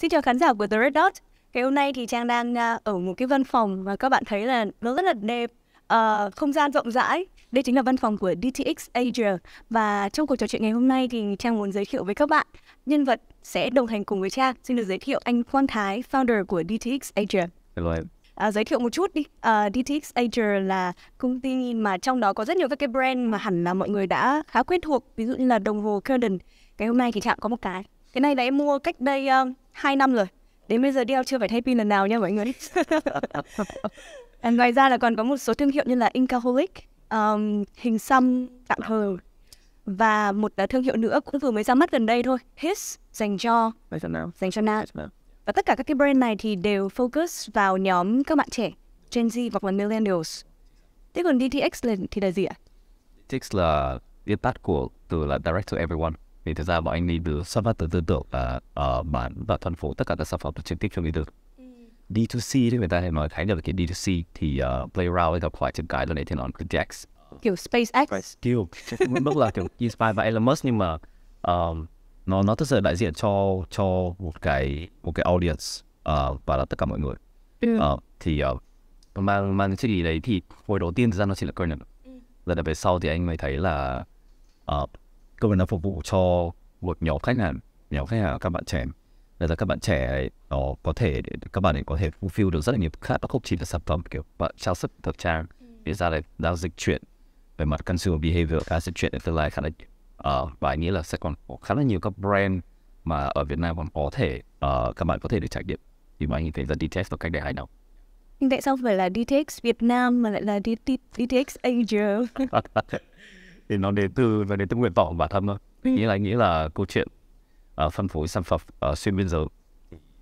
Xin chào khán giả của The Red Dot. Ngày hôm nay thì Trang đang à, ở một cái văn phòng và các bạn thấy là nó rất là đẹp, uh, không gian rộng rãi. Đây chính là văn phòng của DTX Asia và trong cuộc trò chuyện ngày hôm nay thì Trang muốn giới thiệu với các bạn nhân vật sẽ đồng hành cùng với Trang. Xin được giới thiệu anh Quang Thái, founder của DTX Asia. Hello em. À, giới thiệu một chút đi. Uh, à, DTX Asia là công ty mà trong đó có rất nhiều các cái brand mà hẳn là mọi người đã khá quen thuộc, ví dụ như là đồng hồ Curden. cái hôm nay thì Trang có một cái. Cái này là em mua cách đây uh, 2 năm rồi đến bây giờ đeo chưa phải thay pin lần nào nha mọi người ờ, ngoài ra là còn có một số thương hiệu như là Incaholic um, hình xăm tạm thời và một ờ, thương hiệu nữa cũng vừa mới ra mắt gần đây thôi His dành cho dành cho nam và tất cả các cái brand này thì đều focus vào nhóm các bạn trẻ Gen Z hoặc là Millennials thế còn DTX là, thì là gì ạ? DTX là viết tắt của từ là Direct to Everyone vì thực ra bọn anh đi từ xuất phát từ tư tưởng là uh, ờ, bán và phân phối tất cả các sản phẩm được trực tiếp cho người dùng ừ. D2C thì người ta hay nói khái niệm là cái D2C thì uh, ờ, Playground gặp phải trên cái lần này thì nó là Jax kiểu SpaceX kiểu mức là kiểu inspired by Elon Musk nhưng mà um, nó nó thực sự đại diện cho cho một cái một cái audience uh, và là tất cả mọi người ừ. uh, thì uh, mang mang cái gì đấy thì hồi đầu tiên thực ra nó chỉ là kernel ừ. rồi về sau thì anh mới thấy là uh, cơ bản là phục vụ cho một nhóm khách hàng nhóm khách hàng các bạn trẻ đây là các bạn trẻ nó có thể các bạn ấy có thể fulfill được rất là nhiều khác không chỉ là sản phẩm kiểu bạn trang sức thời trang để ra đây đang dịch chuyển về mặt consumer behavior các dịch chuyện đến tương lai khá là uh, và anh nghĩ là sẽ còn có khá là nhiều các brand mà ở Việt Nam còn có thể uh, các bạn có thể được trải nghiệm thì mà anh thấy là DTX và cách đây hai năm nhưng tại sao phải là DTX Việt Nam mà lại là DTX Asia thì nó đến từ và đến từ nguyện vọng bản thân thôi nghĩ ừ. là anh nghĩ là câu chuyện uh, phân phối sản phẩm uh, xuyên biên giới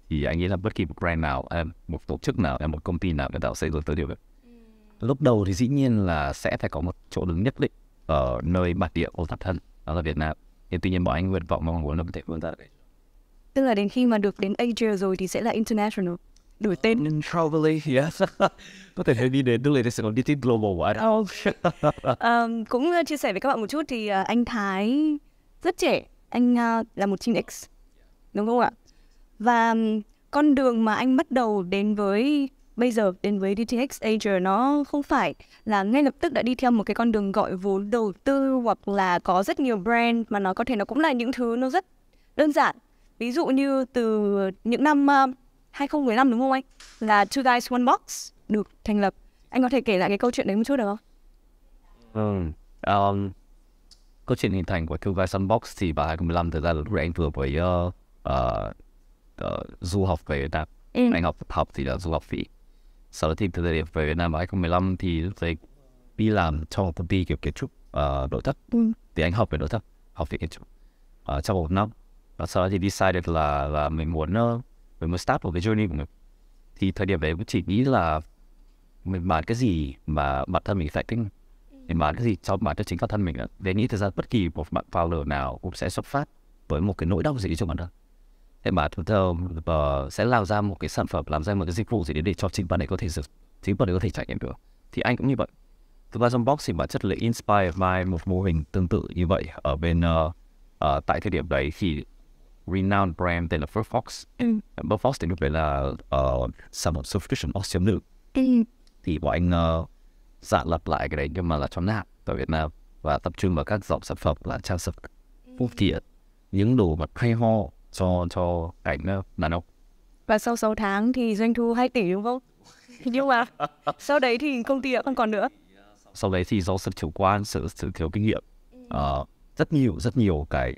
thì anh nghĩ là bất kỳ một brand nào hay một tổ chức nào hay một công ty nào người ta sẽ hướng tới điều đó ừ. lúc đầu thì dĩ nhiên là sẽ phải có một chỗ đứng nhất định ở nơi bản địa của bản thân đó là Việt Nam nhưng tuy nhiên bọn anh nguyện vọng mong muốn là có thể vươn ra đấy tức là đến khi mà được đến Asia rồi thì sẽ là international đổi tên probably eh? yes có thể thấy đi đến tương lai sẽ còn đi tin global quá oh. um, cũng ờ, chia sẻ với các bạn một chút thì uh, anh Thái rất trẻ anh uh, là một Gen X đúng không ạ và um, con đường mà anh bắt đầu đến với bây giờ đến với DTX Asia nó không phải là ngay lập tức đã đi theo một cái con đường gọi vốn đầu tư hoặc là có rất nhiều brand mà nó có thể nó cũng là những thứ nó rất đơn giản ví dụ như từ những năm uh, 2015 đúng không anh? Là Two Guys One Box được thành lập. Anh có thể kể lại cái câu chuyện đấy một chút được không? Ừ. Um, câu chuyện hình thành của Two Guys One Box thì vào 2015 thực ra là lúc anh vừa mới uh, uh, uh, du học về Việt Nam. Ừ. Anh học học thì là du học phí. Sau đó thì thực ra về Việt Nam vào 2015 thì lúc đi làm trong công ty kiểu kiến trúc uh, nội thất. Ừ. Thì anh học về nội thất, học về kiến trúc uh, trong một năm. Và sau đó thì decide là là mình muốn uh, với một start của cái journey của mình thì thời điểm đấy cũng chỉ nghĩ là mình bán cái gì mà bản thân mình phải thích mình bán cái gì cho bản thân chính bản thân mình để nghĩ thời gian bất kỳ một bạn founder nào cũng sẽ xuất phát với một cái nỗi đau gì cho bản thân thế mà chúng thường uh, sẽ làm ra một cái sản phẩm làm ra một cái dịch vụ gì đấy để cho chính bạn ấy có thể sử chính bạn ấy có thể trải nghiệm được thì anh cũng như vậy thực ba trong box thì bản chất là inspire by một mô hình tương tự như vậy ở bên uh, uh, tại thời điểm đấy thì renowned brand tên là Firefox. Ừ. Firefox thì lúc đấy là ờ, sản phẩm subscription option nữ. Ừ. Thì bọn anh uh, ờ, dạng lập lại cái đấy nhưng mà là trong nam tại Việt Nam và tập trung vào các dòng sản phẩm là trang sức ừ. phụ kiện những đồ mà hay ho cho cho ảnh ờ, đàn ông và sau 6 tháng thì doanh thu 2 tỷ đúng không nhưng mà sau đấy thì công ty đã không còn nữa sau đấy thì do sự chủ quan sự sự thiếu kinh nghiệm uh, rất nhiều rất nhiều cái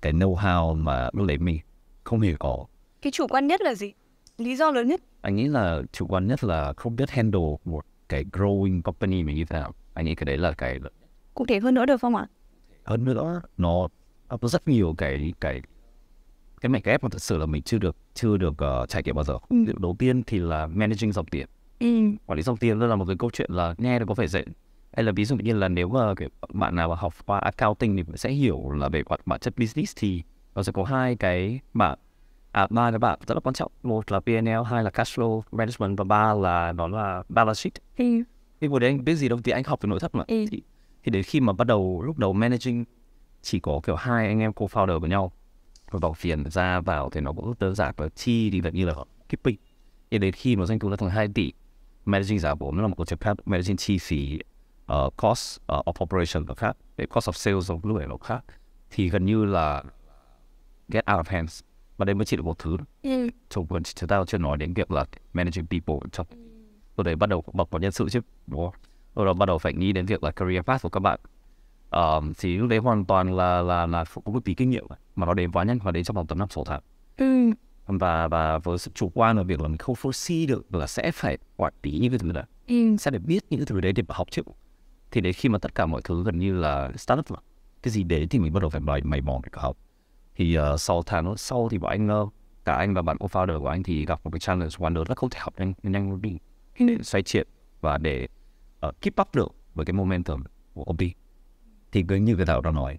cái know-how mà lúc đấy mình không hề có cái chủ quan nhất là gì lý do lớn nhất anh nghĩ là chủ quan nhất là không biết handle một cái growing company mình như thế nào anh nghĩ cái đấy là cái cụ thể hơn nữa được không ạ hơn nữa nó có rất nhiều cái cái cái mảnh ghép mà thật sự là mình chưa được chưa được uh, trải nghiệm bao giờ ừ. đầu tiên thì là managing dòng tiền ừ. quản lý dòng tiền là một cái câu chuyện là nghe nó có vẻ dễ hay là ví dụ như là nếu mà cái bạn nào mà học qua accounting thì sẽ hiểu là về mặt bản chất business thì nó sẽ có hai cái mảng à ba cái bạn rất là quan trọng một là pnl hai là cash flow management và ba là nó là balance sheet ừ. thì hồi đấy anh biết gì đâu thì anh học về nội thất mà ừ. thì, thì đến khi mà bắt đầu lúc đầu managing chỉ có kiểu hai anh em co-founder với nhau rồi bỏ phiền ra vào thì nó cũng đơn giản và chi thì gần như là keeping thì đến khi mà doanh thu là thằng 2 tỷ managing giả vốn nó là một cuộc chuyện managing chi phí uh, cost uh, of operation nó khác cái cost of sales lúc này nó khác thì gần như là get out of hands và đây mới chỉ là một thứ ừ. chúng chúng ta chưa nói đến việc là managing people trong ừ. tôi đấy bắt đầu bọc vào nhân sự chứ Tôi không đó bắt đầu phải nghĩ đến việc là career path của các bạn um, thì lúc đấy hoàn toàn là là là có một tí kinh nghiệm mà nó đến quá nhanh và đến trong vòng tầm năm sáu tháng ừ. và và với sự chủ quan là việc là mình không foresee được là sẽ phải quản lý những cái thứ này ừ. sẽ để biết những cái thứ đấy để học chứ thì đến khi mà tất cả mọi thứ gần như là startup là cái gì đấy thì mình bắt đầu phải mày mày mò để học thì uh, sau tháng sau thì bọn anh uh, cả anh và bạn co-founder của anh thì gặp một cái challenge wonder rất không thể học nhanh nhanh hơn đi nên xoay chuyển và để uh, keep up được với cái momentum của công ty thì cứ như cái thảo đã nói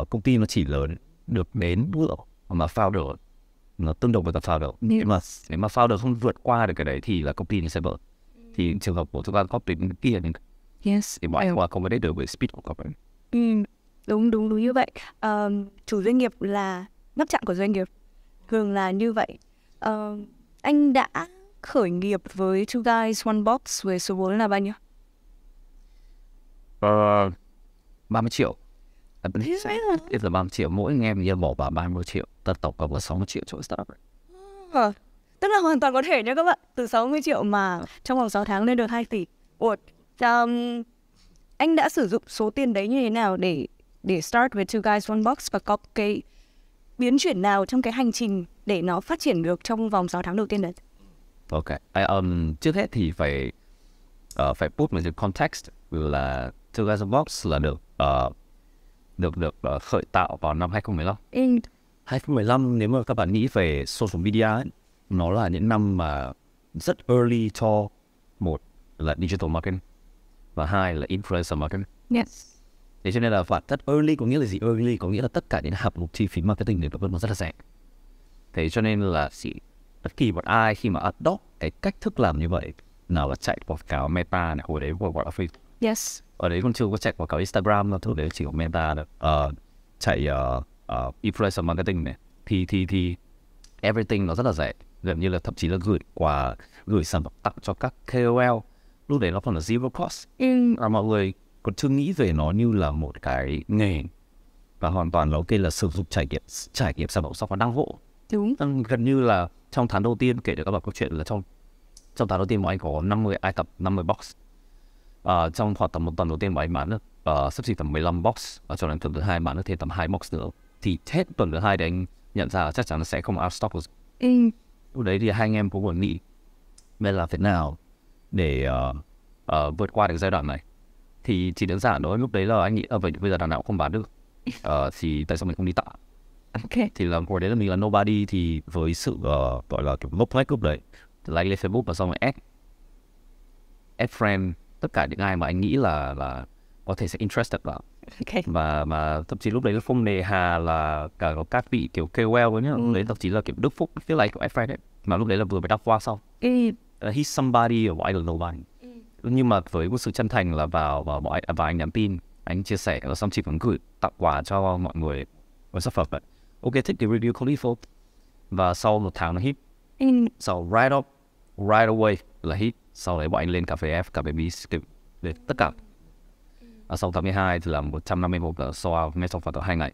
uh, công ty nó chỉ lớn được đến ngựa mà founder nó tương đồng với tập founder nếu mà nếu mà founder không vượt qua được cái đấy thì là công ty nó sẽ bở thì trường hợp của chúng ta copy kia Yes. Thì bọn em là accommodate được với speed của các bạn. Ừ, đúng đúng đúng như vậy. Um, chủ doanh nghiệp là nắp chặn của doanh nghiệp thường là như vậy. Uh, anh đã khởi nghiệp với Two Guys One Box với số vốn là bao nhiêu? Uh, ờ, 30 triệu. Bây giờ 30 triệu mỗi anh em như bỏ vào 30 triệu, tất tổng cộng là 60 triệu cho startup. À, tức là hoàn toàn có thể nha các bạn, từ 60 triệu mà trong vòng 6 tháng lên được 2 tỷ. Ủa, um, anh đã sử dụng số tiền đấy như thế nào để để start with two guys one box và có cái biến chuyển nào trong cái hành trình để nó phát triển được trong vòng 6 tháng đầu tiên đấy? Ok, I, um, trước hết thì phải uh, phải put một the context là two guys one box là được uh, được được uh, khởi tạo vào năm 2015. In... 2015 nếu mà các bạn nghĩ về social media ấy, nó là những năm mà rất early cho một là digital marketing và hai là influencer marketing yes. thế cho nên là và rất early có nghĩa là gì early có nghĩa là tất cả những hạng mục chi phí marketing đều vẫn nó rất là rẻ thế cho nên là gì bất kỳ một ai khi mà adopt cái cách thức làm như vậy nào là chạy quảng cáo meta này hồi đấy còn gọi là facebook yes ở đấy còn chưa có chạy quảng cáo instagram đâu thôi đấy chỉ có meta được uh, ờ, chạy uh, uh, influencer marketing này thì thì thì everything nó rất là rẻ gần như là thậm chí là gửi quà gửi sản phẩm tặng cho các KOL lúc đấy nó còn là zero cost nhưng mà mọi người còn chưa nghĩ về nó như là một cái nghề và hoàn toàn là ok là sử dụng trải nghiệm trải nghiệm sản phẩm sau software đăng hộ đúng gần như là trong tháng đầu tiên kể được các bạn câu chuyện là trong trong tháng đầu tiên bọn anh có 50 ai tập 50 box à, trong khoảng tầm một tuần đầu tiên bọn anh bán được uh, sắp xỉ tầm 15 box và cho đến tuần thứ hai bán được thêm tầm hai box nữa thì hết tuần thứ hai để anh nhận ra là chắc chắn là sẽ không out stock Ừ. Lúc đấy thì hai anh em cũng còn nghĩ nên là thế nào để uh, uh, vượt qua được giai đoạn này thì chỉ đơn giản đó lúc đấy là anh nghĩ ở à, vậy bây giờ đàn nào không bán được uh, thì tại sao mình không đi tạ? okay. thì là hồi đấy là mình là nobody thì với sự uh, gọi là kiểu mốc lách lúc đấy là lên facebook và xong rồi add add friend tất cả những ai mà anh nghĩ là là có thể sẽ interested vào okay. và mà thậm chí lúc đấy là không nề hà là cả có các vị kiểu KOL với nhá ừ. đấy thậm chí là kiểu Đức Phúc tức là kiểu add friend ấy mà lúc đấy là vừa mới đọc qua xong uh, he's somebody or ờ, I don't know one ừ. nhưng mà với một sự chân thành là vào vào bọn à, và anh nhắn tin anh chia sẻ và xong chị cũng gửi tặng quà cho mọi người với sản phẩm ok thích thì review Califo và sau một tháng nó hit sau right up right away là hit sau đấy bọn anh lên cà phê F cà phê B để tất cả à, sau tháng 12 thì là 150 bộ là sold out ngay trong khoảng tầm 2 ngày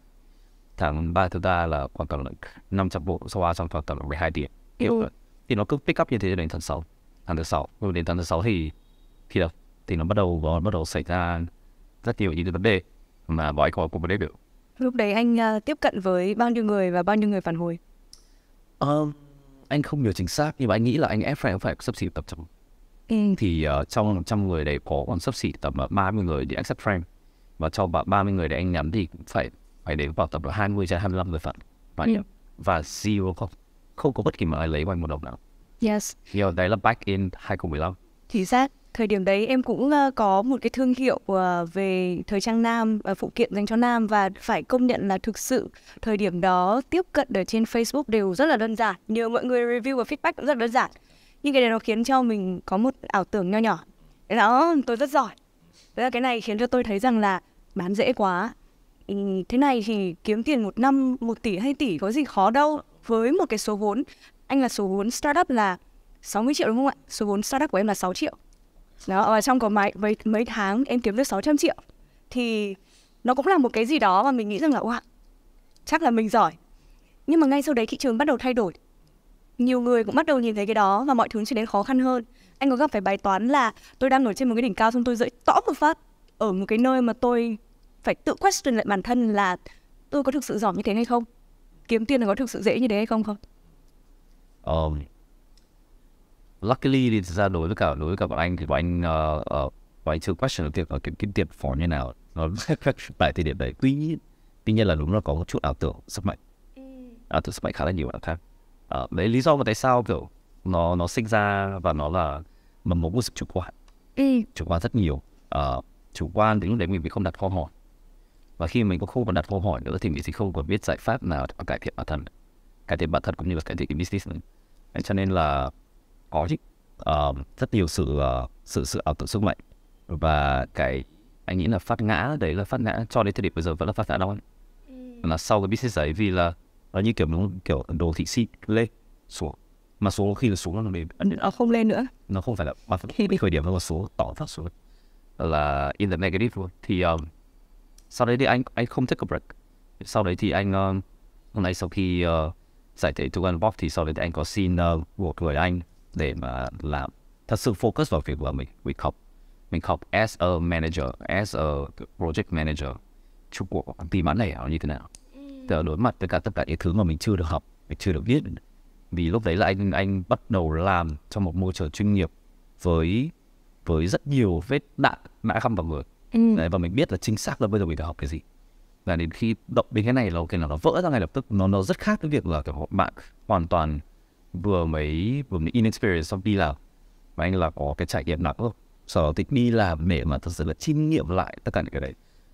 tháng 3 thứ ba là khoảng tầm 500 bộ sold out trong khoảng tầm 12 tiếng kiểu ừ thì nó cứ pick up như thế đến tháng 6 tháng thứ sáu rồi đến tháng thứ sáu thì thì là thì nó bắt đầu nó bắt đầu xảy ra rất nhiều những cái vấn đề mà bọn anh có cùng biết được lúc đấy anh uh, tiếp cận với bao nhiêu người và bao nhiêu người phản hồi um, anh không nhớ chính xác nhưng mà anh nghĩ là anh ép phải phải sắp xỉ tập trăm ừ. thì uh, trong trăm người đấy có còn sắp xỉ tầm ba mươi người để accept frame và cho ba mươi người để anh nhắn thì cũng phải phải đến vào tập hai mươi trên hai mươi lăm người phản và ừ. và zero không không có bất kỳ một ai lấy ngoài một đồng nào. Yes. Nhiều đấy là back in 2015. Thì xác. Thời điểm đấy em cũng uh, có một cái thương hiệu uh, về thời trang nam và ờ, uh, phụ kiện dành cho nam và phải công nhận là thực sự thời điểm đó tiếp cận ở trên Facebook đều rất là đơn giản. Nhiều mọi người review và feedback cũng rất là đơn giản. Nhưng cái này nó khiến cho mình có một ảo tưởng nho nhỏ. Đó, tôi rất giỏi. Đấy là cái này khiến cho tôi thấy rằng là bán dễ quá. thế này thì kiếm tiền một năm một tỷ hay tỷ có gì khó đâu với một cái số vốn anh là số vốn startup là 60 triệu đúng không ạ? Số vốn startup của em là 6 triệu. Đó, và trong có mấy, mấy, mấy tháng em kiếm được 600 triệu. Thì nó cũng là một cái gì đó mà mình nghĩ rằng là wow, chắc là mình giỏi. Nhưng mà ngay sau đấy thị trường bắt đầu thay đổi. Nhiều người cũng bắt đầu nhìn thấy cái đó và mọi thứ trở nên khó khăn hơn. Anh có gặp phải bài toán là tôi đang nổi trên một cái đỉnh cao xong tôi dậy tõ một phát ở một cái nơi mà tôi phải tự question lại bản thân là tôi có thực sự giỏi như thế hay không? kiếm tiền có thực sự dễ như thế hay không không? Um, luckily thì thực ra đối với cả đối với cả bọn anh thì bọn anh uh, uh, bọn anh chưa question được việc là kiếm kiếm tiền phỏ như nào nó tại thời điểm đấy tuy nhiên tuy nhiên là đúng là có một chút ảo tưởng sức mạnh ảo tưởng sức mạnh khá là nhiều bạn khác uh, đấy lý do mà tại sao kiểu nó nó sinh ra và nó là mầm mống của sự chủ quan ừ. chủ quan rất nhiều uh, chủ quan đến lúc đấy mình bị không đặt câu hỏi và khi mình có không còn đặt câu hỏi nữa thì mình sẽ không còn biết giải pháp nào để cải thiện bản thân cải thiện bản thân cũng như là cải thiện cái business nữa Đấy, cho nên là có chứ uh, rất nhiều sự uh, sự sự ảo tưởng sức mạnh và cái anh nghĩ là phát ngã đấy là phát ngã cho đến thời điểm bây giờ vẫn là phát ngã đó ừ. là sau cái business đấy vì là nó như kiểu nó kiểu đồ thị xịt lên xuống mà số khi là xuống nó lên nó không lên nữa nó không phải là mà khởi điểm nó là số tỏ phát xuống là in the negative luôn thì um, sau đấy thì anh anh không take a break sau đấy thì anh uh, hôm nay sau khi uh, giải thể Tugan Bob thì sau đấy thì anh có xin uh, một người anh để mà làm thật sự focus vào việc của mình mình học mình học as a manager as a project manager chung của tìm này lẻ như thế nào để ừ. đối mặt với cả tất cả những thứ mà mình chưa được học mình chưa được biết vì lúc đấy là anh anh bắt đầu làm trong một môi trường chuyên nghiệp với với rất nhiều vết đạn đã khăm vào người ừ. đấy, và mình biết là chính xác là bây giờ mình đã học cái gì và đến khi động đến cái này là ok là nó vỡ ra ngay lập tức nó nó rất khác với việc là kiểu bạn hoàn toàn vừa mới vừa mới inexperienced xong đi làm mà anh là có cái trải nghiệm nặng hơn sau đó thì đi làm để mà thật sự là chiêm nghiệm lại tất cả những cái đấy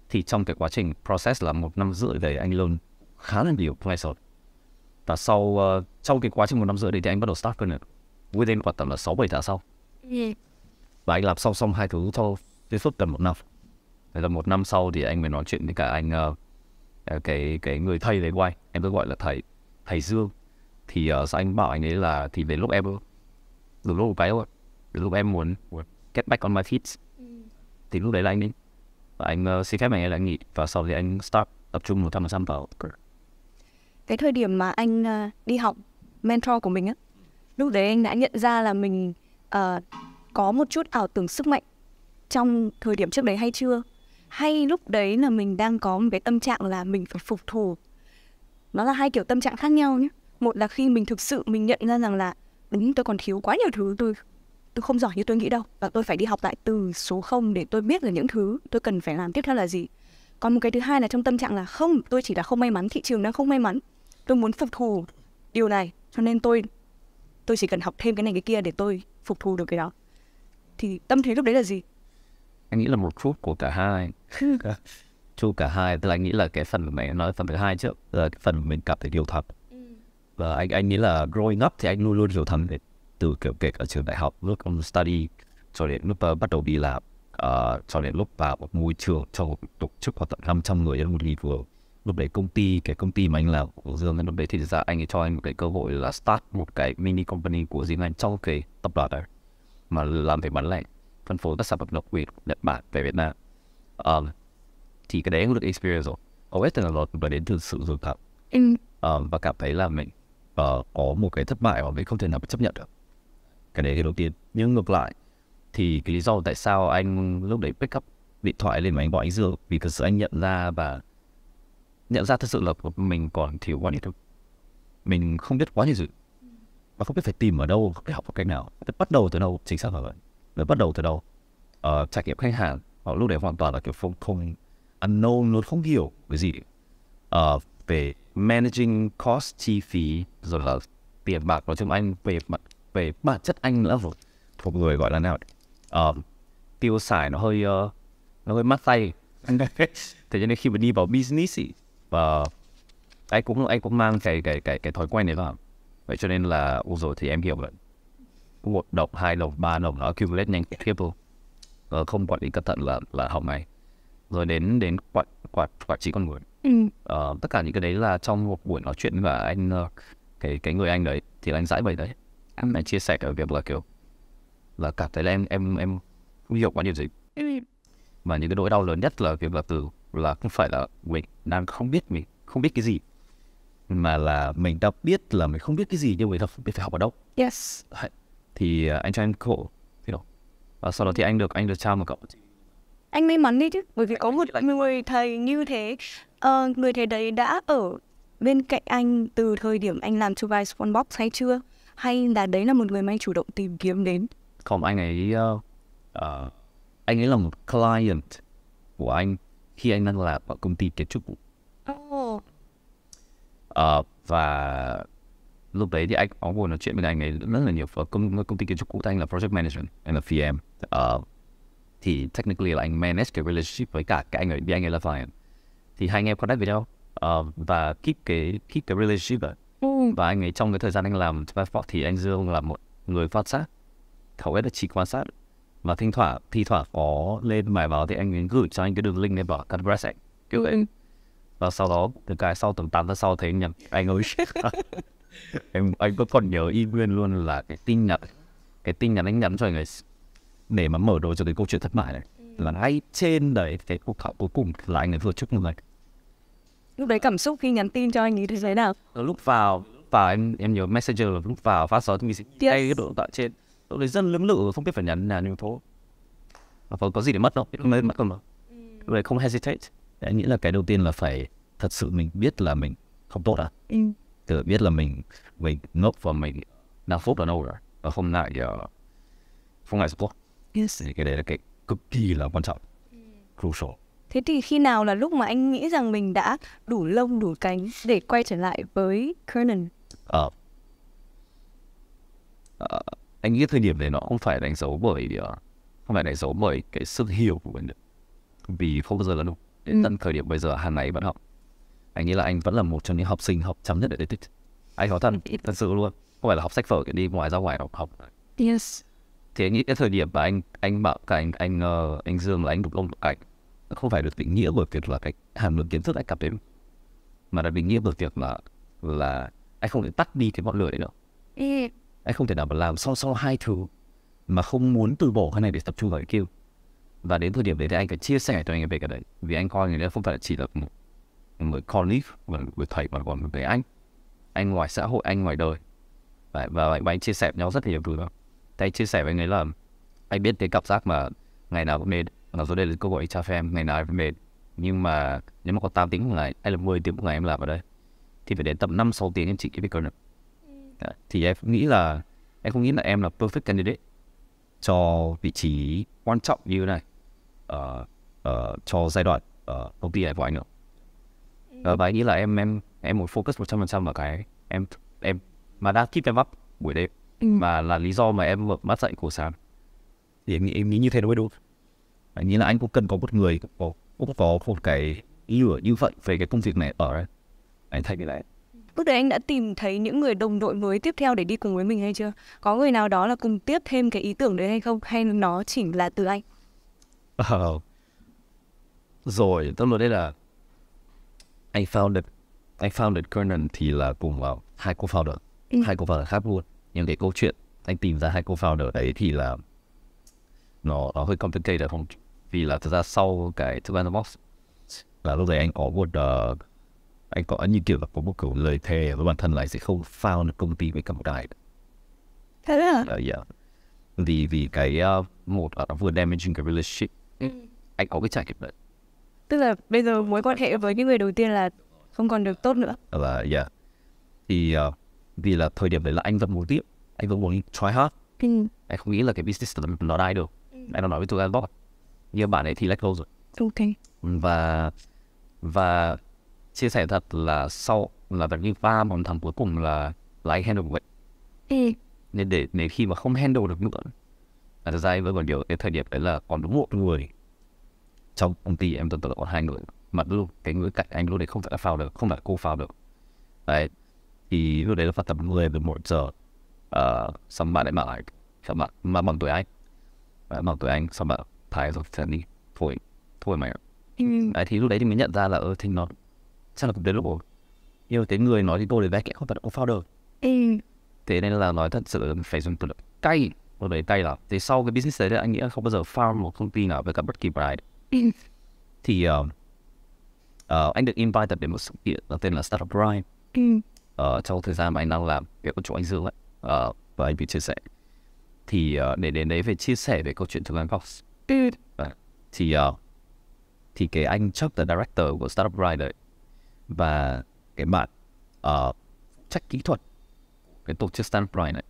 thì trong cái quá trình process là một năm rưỡi đấy anh luôn khá là nhiều pleasure và sau uh, trong cái quá trình một năm rưỡi đấy thì anh bắt đầu start con within khoảng tầm là sáu bảy tháng sau và anh làm xong xong hai thứ sau đến suốt gần một năm Thế là một năm sau thì anh mới nói chuyện với cả anh uh, cái cái người thầy đấy của anh, em cứ gọi là thầy thầy Dương. Thì uh, anh bảo anh ấy là thì đến lúc em đúng lúc cái rồi, đến lúc em muốn get back on my feet thì lúc đấy là anh đi và anh uh, xin phép anh ấy là nghỉ và sau thì anh start tập trung một trăm phần trăm vào cái thời điểm mà anh uh, đi học mentor của mình á lúc đấy anh đã nhận ra là mình uh, có một chút ảo tưởng sức mạnh trong thời điểm trước đấy hay chưa hay lúc đấy là mình đang có một cái tâm trạng là mình phải phục thù nó là hai kiểu tâm trạng khác nhau nhé một là khi mình thực sự mình nhận ra rằng là đúng tôi còn thiếu quá nhiều thứ tôi tôi không giỏi như tôi nghĩ đâu và tôi phải đi học lại từ số không để tôi biết là những thứ tôi cần phải làm tiếp theo là gì còn một cái thứ hai là trong tâm trạng là không tôi chỉ là không may mắn thị trường đang không may mắn tôi muốn phục thù điều này cho nên tôi tôi chỉ cần học thêm cái này cái kia để tôi phục thù được cái đó thì tâm thế lúc đấy là gì anh nghĩ là một chút của cả hai chu cả hai tức là anh nghĩ là cái phần của mẹ nói phần thứ hai trước là cái phần mình cảm thấy điều thật ừ. và anh anh nghĩ là growing up thì anh luôn luôn hiểu thầm về từ kiểu kể ở trường đại học lúc ông study cho đến lúc ờ, bắt đầu đi làm uh, cho đến lúc vào một môi trường cho tổ chức khoảng tận 500 người đến một nghìn vừa lúc đấy công ty cái công ty mà anh làm của Dương lúc đấy thì ra anh ấy cho anh một cái cơ hội là start một cái mini company của riêng anh trong cái tập đoàn đấy mà làm về bán lẻ phân phối các sản phẩm độc quyền Nhật Bản về Việt Nam um, thì cái đấy cũng được experience rồi hầu hết là luật và đến từ sự rồi thật um, và cảm thấy là mình uh, có một cái thất bại mà mình không thể nào chấp nhận được cái đấy thì đầu tiên nhưng ngược lại thì cái lý do tại sao anh lúc đấy pick up điện thoại lên mà anh gọi anh Dương vì thực sự anh nhận ra và nhận ra thật sự là mình còn thiếu quá nhiều thứ mình không biết quá nhiều gì và không biết phải tìm ở đâu phải học một cách nào phải bắt đầu từ đâu chính xác là vậy mới bắt đầu từ đầu uh, trải nghiệm khách hàng họ lúc đấy hoàn toàn là kiểu không không unknown luôn không hiểu cái gì uh, về managing cost chi phí rồi là tiền bạc nói chung anh về mặt về bản chất anh nữa rồi thuộc người gọi là nào uh, tiêu xài nó hơi uh, nó hơi mát tay thế cho nên khi mà đi vào business ý, và anh cũng anh cũng mang cái cái cái cái thói quen này vào vậy cho nên là u rồi thì em hiểu rồi một đồng hai đồng ba đồng nó accumulate nhanh tiếp dạ. thôi ờ, không quản lý cẩn thận là là hỏng này rồi đến đến quản quản quản trị con người ừ. ờ, tất cả những cái đấy là trong một buổi nói chuyện và anh ờ, cái cái người anh đấy thì anh giải bày đấy anh này chia sẻ cái việc là kiểu là cảm thấy là em em em không hiểu quá điều gì ừ. mà những cái nỗi đau lớn nhất là việc là từ là không phải là mình đang không biết mình không biết cái gì mà là mình đã biết là mình không biết cái gì nhưng mình không biết phải học ở đâu yes thì à, anh cho anh khổ hiểu và sau đó thì anh được anh được trao một cậu anh may mắn đi chứ bởi vì có một người thầy như thế uh, người thầy đấy đã ở bên cạnh anh từ thời điểm anh làm cho vai Box hay chưa hay là đấy là một người mà anh chủ động tìm kiếm đến không anh ấy uh, uh, anh ấy là một client của anh khi anh đang làm ở công ty kiến trúc oh. uh, và lúc đấy thì anh có buồn nói chuyện với anh ấy rất là nhiều công công ty kiến trúc cũ của anh là project management anh là PM uh, ờ, thì technically là anh manage cái relationship với cả cái anh ấy vì anh ấy là client thì hai anh em connect với nhau uh, và keep cái keep cái relationship ừ. và anh ấy trong cái thời gian anh làm passport thì anh Dương là một người phát sát hầu hết là chỉ quan sát và thỉnh thoảng thi thoảng có lên bài báo thì anh ấy gửi cho anh cái đường link lên bảo cắt breast kiểu ừ. vậy và sau đó từ cái sau tầm 8 tháng sau thấy nhận anh ơi em anh vẫn còn nhớ y nguyên luôn là cái tin nhắn cái tin nhắn anh nhắn cho người để mà mở đầu cho cái câu chuyện thất bại này ừ. là ngay trên đấy cái cuộc thảo cuối cùng là anh ấy vừa trước một lần lúc đấy cảm xúc khi nhắn tin cho anh ấy thì thế nào ờ, lúc vào và em em nhớ messenger lúc vào phát sóng thì mình sẽ yes. cái độ tại trên lúc đấy dân lưỡng lự không biết phải nhắn là nhưng thế và vâng, có gì để mất đâu biết mất không mà ừ. lúc đấy không hesitate em nghĩ là cái đầu tiên là phải thật sự mình biết là mình không tốt à ừ tự biết là mình mình ngốc và mình đang phốt ở đâu rồi và không ngại uh, không ngại support yes. thì cái đấy là cái cực kỳ là quan trọng ừ. crucial Thế thì khi nào là lúc mà anh nghĩ rằng mình đã đủ lông đủ cánh để quay trở lại với Kernan? Ờ. Uh, anh nghĩ thời điểm đấy nó không phải đánh dấu bởi uh, không phải đánh dấu bởi cái sự hiểu của mình được. Vì không bao giờ là đúng. Đến ừ. tận thời điểm bây giờ hàng ngày vẫn học anh nghĩ là anh vẫn là một trong những học sinh học chấm nhất ở Đế anh có thật thật sự luôn không phải là học sách vở đi ngoài ra ngoài học học yes thì anh nghĩ cái thời điểm mà anh anh bảo cả anh anh uh, anh dương là anh đục lông đục ảnh không phải được định nghĩa bởi việc là cái hàm lượng kiến thức anh cảm thấy mà là định nghĩa bởi việc là là anh không thể tắt đi cái ngọn lửa đấy đâu anh không thể nào mà làm so so hai thứ mà không muốn từ bỏ cái này để tập trung vào cái kia và đến thời điểm đấy thì anh phải chia sẻ cho anh về cái đấy vì anh coi người đó không phải chỉ là một người colleague và người thầy mà còn người anh anh ngoài xã hội anh ngoài đời và và anh chia sẻ với nhau rất nhiều thứ đó anh chia sẻ với anh ấy là anh biết cái cảm giác mà ngày nào cũng nên nó rồi đây là câu hỏi cha em ngày nào cũng mệt nhưng mà nếu mà có 8 tiếng một ngày hay là 10 tiếng một ngày em làm ở đây thì phải đến tầm 5 6 tiếng em chỉ cái việc đó ừ. thì em nghĩ là em không nghĩ là em là perfect candidate cho vị trí quan trọng như thế này ở uh, uh, cho giai đoạn uh, công ty này của anh đâu và ờ, vậy nghĩ là em em em muốn focus một trăm phần trăm vào cái em em mà đã keep em up buổi đêm ừ. mà là lý do mà em mở mắt dậy của sáng thì em nghĩ em nghĩ như thế đối mới đúng anh nghĩ là anh cũng cần có một người có cũng có một cái lửa như vậy về cái công việc này ở đấy anh thấy như vậy lúc đấy anh đã tìm thấy những người đồng đội mới tiếp theo để đi cùng với mình hay chưa có người nào đó là cùng tiếp thêm cái ý tưởng đấy hay không hay nó chỉ là từ anh ờ rồi tức là đây là anh founded anh founded Kernan thì là cùng vào hai cô founder ừ. hai co-founder khác luôn nhưng cái câu chuyện anh tìm ra hai co-founder đấy thì là nó nó hơi complicated không vì là thực ra sau cái thức ăn box là lúc đấy anh có một uh, anh có như kiểu là có một kiểu lời thề với bản thân là anh sẽ không found công ty với cầm cái thế à uh, yeah. vì vì cái uh, một là uh, nó vừa damaging cái relationship ừ. anh có cái trải nghiệm đấy tức là bây giờ mối quan hệ với cái người đầu tiên là không còn được tốt nữa ờ, và uh, dạ. yeah thì uh, vì là thời điểm đấy là anh vẫn muốn tiếp anh vẫn muốn try hard ừ. anh không nghĩ là cái business là nó đai được ừ. anh đã nói với tôi anh bóc nhưng bạn ấy thì let go rồi ok và và chia sẻ thật là sau là vẫn như ba một thằng cuối cùng là là anh handle vậy ừ. nên để để khi mà không handle được nữa là thực ra anh vẫn còn điều cái thời điểm đấy là còn đúng một người trong công ty em tuần tuần còn hai người mà lúc cái người cạnh anh lúc đấy không thể là phao được không thể cô phao được đấy thì lúc đấy nó phát tập người đến một giờ uh, xong bạn lại bảo lại xong bạn mà bằng tuổi anh bạn bằng tuổi anh xong bạn thái rồi sẽ đi thôi thôi mày ừ. đấy thì lúc đấy thì mới nhận ra là ơ thì nó chắc là cũng đến lúc rồi yêu tới người nói thì tôi để bé kẹo không phải là được ừ. thế nên là nói thật sự phải dùng từ cay một đấy cay là thế sau cái business đấy anh nghĩ không bao giờ found một công ty nào với cả bất kỳ brand thì uh, uh, anh được invited đến một sự kiện nó tên là Startup Prime uh, ờ, trong thời gian mà anh đang làm việc của chú anh Dương ấy uh, và anh bị chia sẻ thì uh, để đến đấy về chia sẻ về câu chuyện Thương Anh Fox uh, thì uh, thì cái anh chấp là director của Startup Prime đấy và cái bạn uh, trách kỹ thuật cái tổ chức Startup Prime này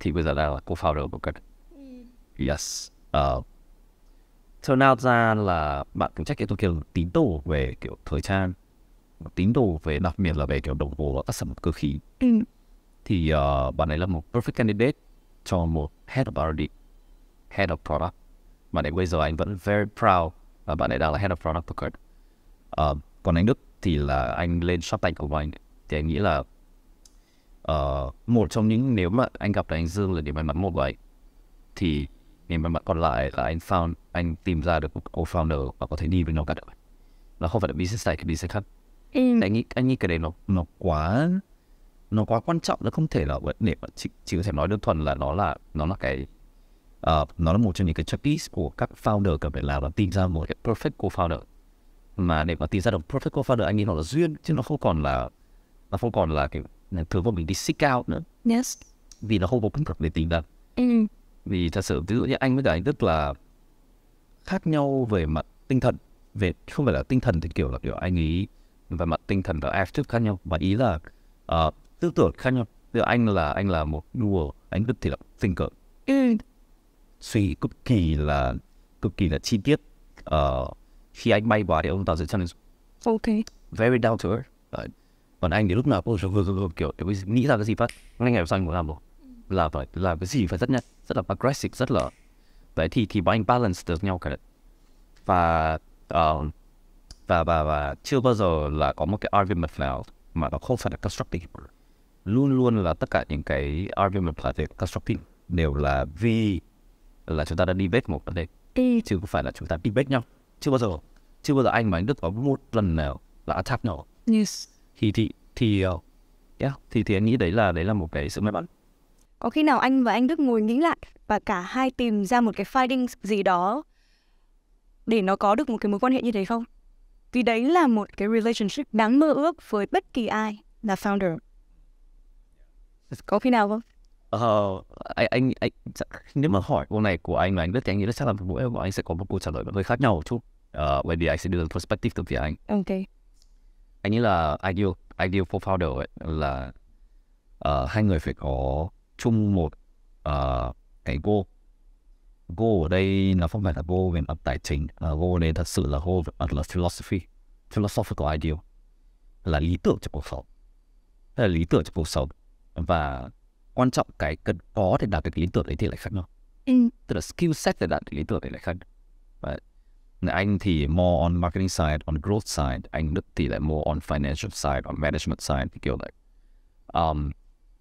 thì bây giờ đang là co-founder của cái ừ. yes uh, turn out ra là bạn cũng check kiểu tôi kiểu tín đồ về kiểu thời trang tín đồ về đặc biệt là về kiểu đồng hồ và các sản phẩm cơ khí thì uh, bạn ấy là một perfect candidate cho một head of R&D head of product mà đến bây giờ anh vẫn very proud và bạn ấy đang là head of product của Kurt. Uh, còn anh Đức thì là anh lên shop tạnh của anh thì anh nghĩ là uh, một trong những nếu mà anh gặp được anh Dương là điểm may mắn một vậy thì nên mà bạn còn lại là anh found anh tìm ra được một co-founder và có thể đi với nó cả đời. Nó không phải là business này, cái business khác. Ừ. Anh nghĩ anh nghĩ cái đấy nó nó quá nó quá quan trọng nó không thể là vấn đề chỉ, chỉ có thể nói đơn thuần là nó là nó là cái uh, nó là một trong những cái checklist của các founder cần phải làm là tìm ra một cái perfect co-founder mà để mà tìm ra được perfect co-founder anh nghĩ nó là duyên chứ nó không còn là nó không còn là cái thứ mà mình đi seek out nữa yes vì nó không có công thức để tìm ra mm vì thật sự ví dụ như anh với cả anh Đức là khác nhau về mặt tinh thần về không phải là tinh thần thì kiểu là kiểu anh ý về mặt tinh thần và attitude khác nhau và ý là uh, tư tưởng khác nhau từ anh là anh là một đua anh Đức thì là thinker suy cực kỳ là cực kỳ là chi tiết uh, khi anh bay quá thì ông ta sẽ trở nên ok very down to earth uh, còn anh thì lúc nào cũng kiểu nghĩ ra cái gì phát ngay ngày sau anh muốn làm rồi là phải làm cái gì phải rất nhanh rất là aggressive rất là đấy thì thì bọn anh balance được nhau cả đấy. và uh, và và và chưa bao giờ là có một cái argument nào mà nó không phải là constructive luôn luôn là tất cả những cái argument là constructive đều là vì là chúng ta đã debate một vấn đề ừ. chứ không phải là chúng ta debate nhau chưa bao giờ chưa bao giờ anh mà anh đức có một lần nào là attack nhau yes. thì thì thì uh, yeah, thì thì anh nghĩ đấy là đấy là một cái sự may mắn có khi nào anh và anh Đức ngồi nghĩ lại và cả hai tìm ra một cái finding gì đó để nó có được một cái mối quan hệ như thế không? Vì đấy là một cái relationship đáng mơ ước với bất kỳ ai là founder. Có khi nào không? Ờ, anh, anh, anh, dạ, nếu mà hỏi câu này của anh và anh Đức thì anh nghĩ là chắc là mỗi của anh sẽ có một câu trả lời hơi khác nhau một chút. Uh, ờ, bởi vì anh sẽ đưa perspective từ phía anh. Ok. Anh nghĩ là ideal, ideal for founder ấy là uh, hai người phải có chung một uh, cái goal goal ở đây nó không phải là goal về mặt tài chính uh, goal này thật sự là goal về mặt là philosophy philosophical ideal là lý tưởng cho cuộc sống là lý tưởng cho cuộc sống và quan trọng cái cần có để đạt được lý tưởng đấy thì lại khác nhau ừ. tức là skill set để đạt được lý tưởng đấy lại khác và anh thì more on marketing side on growth side anh đức thì lại more on financial side on management side kiểu like um,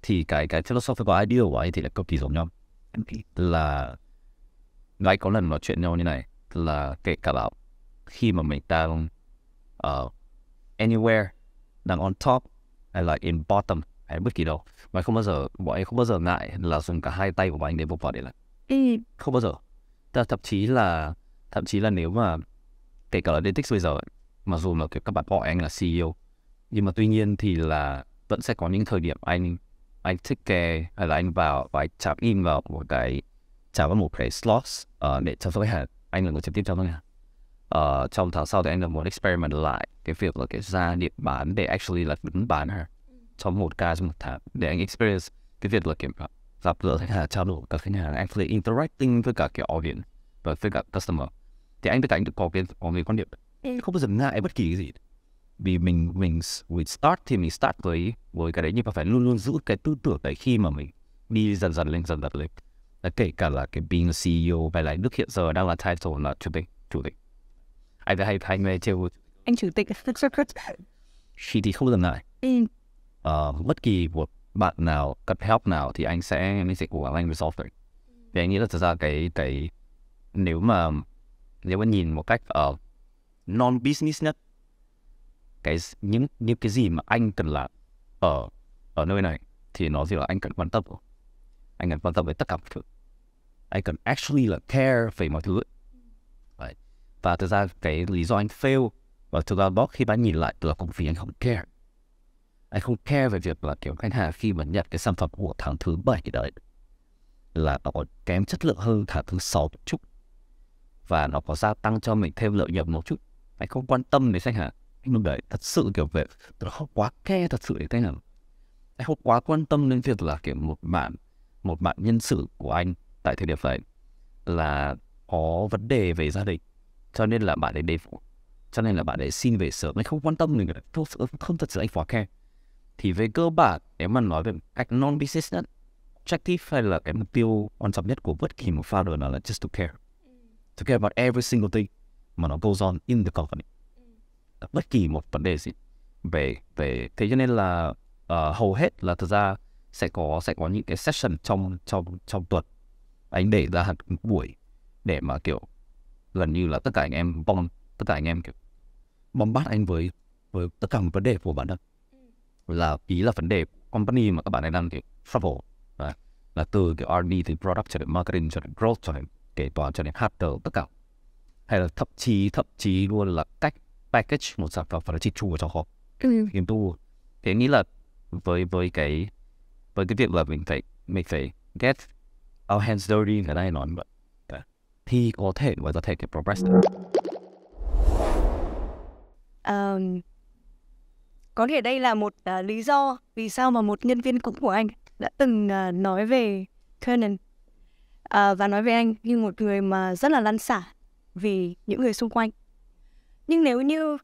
thì cái cái philosophical idea của anh thì là cực kỳ giống nhau là anh có lần nói chuyện nhau như này là kể cả bảo khi mà mình đang uh, anywhere đang on top hay là in bottom hay bất kỳ đâu mà không bao giờ bọn anh không bao giờ ngại là dùng cả hai tay của bọn anh để bục vào để lại ừ. không bao giờ ta thậm chí là thậm chí là nếu mà kể cả là đến tích bây giờ mà dù là kiểu các bạn gọi anh là CEO nhưng mà tuy nhiên thì là vẫn sẽ có những thời điểm anh anh thích hay à, là anh vào và chạm in vào một cái chạm vào một cái slot uh, để chăm sóc khách hàng anh là người trực tiếp chăm sóc khách hàng uh, trong tháng sau thì anh là muốn experiment lại cái việc là cái ra điểm bán để actually là đứng bán her trong một ca trong một tháng để anh experience cái việc là kiểm gặp gỡ khách hàng trao đổi các khách hàng actually interacting với cả cái audience và với cả customer thì anh với cả anh được có cái có cái quan điểm ừ. không bao giờ ngại bất kỳ cái gì vì mình mình we start thì mình start với với cái đấy nhưng mà phải luôn luôn giữ cái tư tưởng đấy khi mà mình đi dần dần lên dần dần lên là kể cả là cái being CEO hay lại Đức hiện giờ đang là title là chủ tịch chủ tịch anh hay hay nghe trêu anh chủ tịch khi thì không dừng lại ừ. uh, bất kỳ một bạn nào cần help nào thì anh sẽ anh sẽ cố gắng anh resolve it thì anh nghĩ là thật ra cái cái nếu mà nếu mà nhìn một cách ở ờ, uh, non business nhất cái những những cái gì mà anh cần là ở ở nơi này thì nó gì là anh cần quan tâm anh cần quan tâm về tất cả mọi thứ anh cần actually là care về mọi thứ ấy. và thực ra cái lý do anh fail và thực ra đó khi bạn nhìn lại là cũng vì anh không care anh không care về việc là kiểu khách hàng khi mà nhận cái sản phẩm của tháng thứ bảy đấy là nó có kém chất lượng hơn tháng thứ sáu một chút và nó có gia tăng cho mình thêm lợi nhuận một chút anh không quan tâm đến khách hàng lúc đấy thật sự kiểu về tôi không quá khe thật sự để thế nào anh không quá quan tâm đến việc là kiểu một bạn một bạn nhân sự của anh tại thời điểm đấy là có vấn đề về gia đình cho nên là bạn ấy đề cho nên là bạn ấy xin về sớm anh không quan tâm đến người đấy không thật sự anh quá khe. thì về cơ bản nếu mà nói về cách non business nhất objective hay là cái mục tiêu quan trọng nhất của bất kỳ một founder nào là just to care ừ. to care about every single thing mà nó goes on in the company bất kỳ một vấn đề gì về về thế cho nên là uh, hầu hết là thật ra sẽ có sẽ có những cái session trong trong trong tuần anh để ra hẳn buổi để mà kiểu gần như là tất cả anh em bong tất cả anh em kiểu bom bát anh với với tất cả một vấn đề của bản thân ừ. là ý là vấn đề company mà các bạn ấy đang kiểu travel là, là từ kiểu R&D thì product cho đến marketing cho đến growth cho đến kế toán cho đến HR tất cả hay là thậm chí thậm chí luôn là cách package một sản phẩm phải nó chỉ chu cho họ. hộp tu, thế tool nghĩ là với với cái với cái việc là mình phải mình phải get our hands dirty người ta nói vậy thì có thể và có thể cái progress được. Um, có thể đây là một uh, lý do vì sao mà một nhân viên cũ của anh đã từng uh, nói về Conan uh, ờ, và nói về anh như một người mà rất là lăn xả vì những người xung quanh nhưng nếu như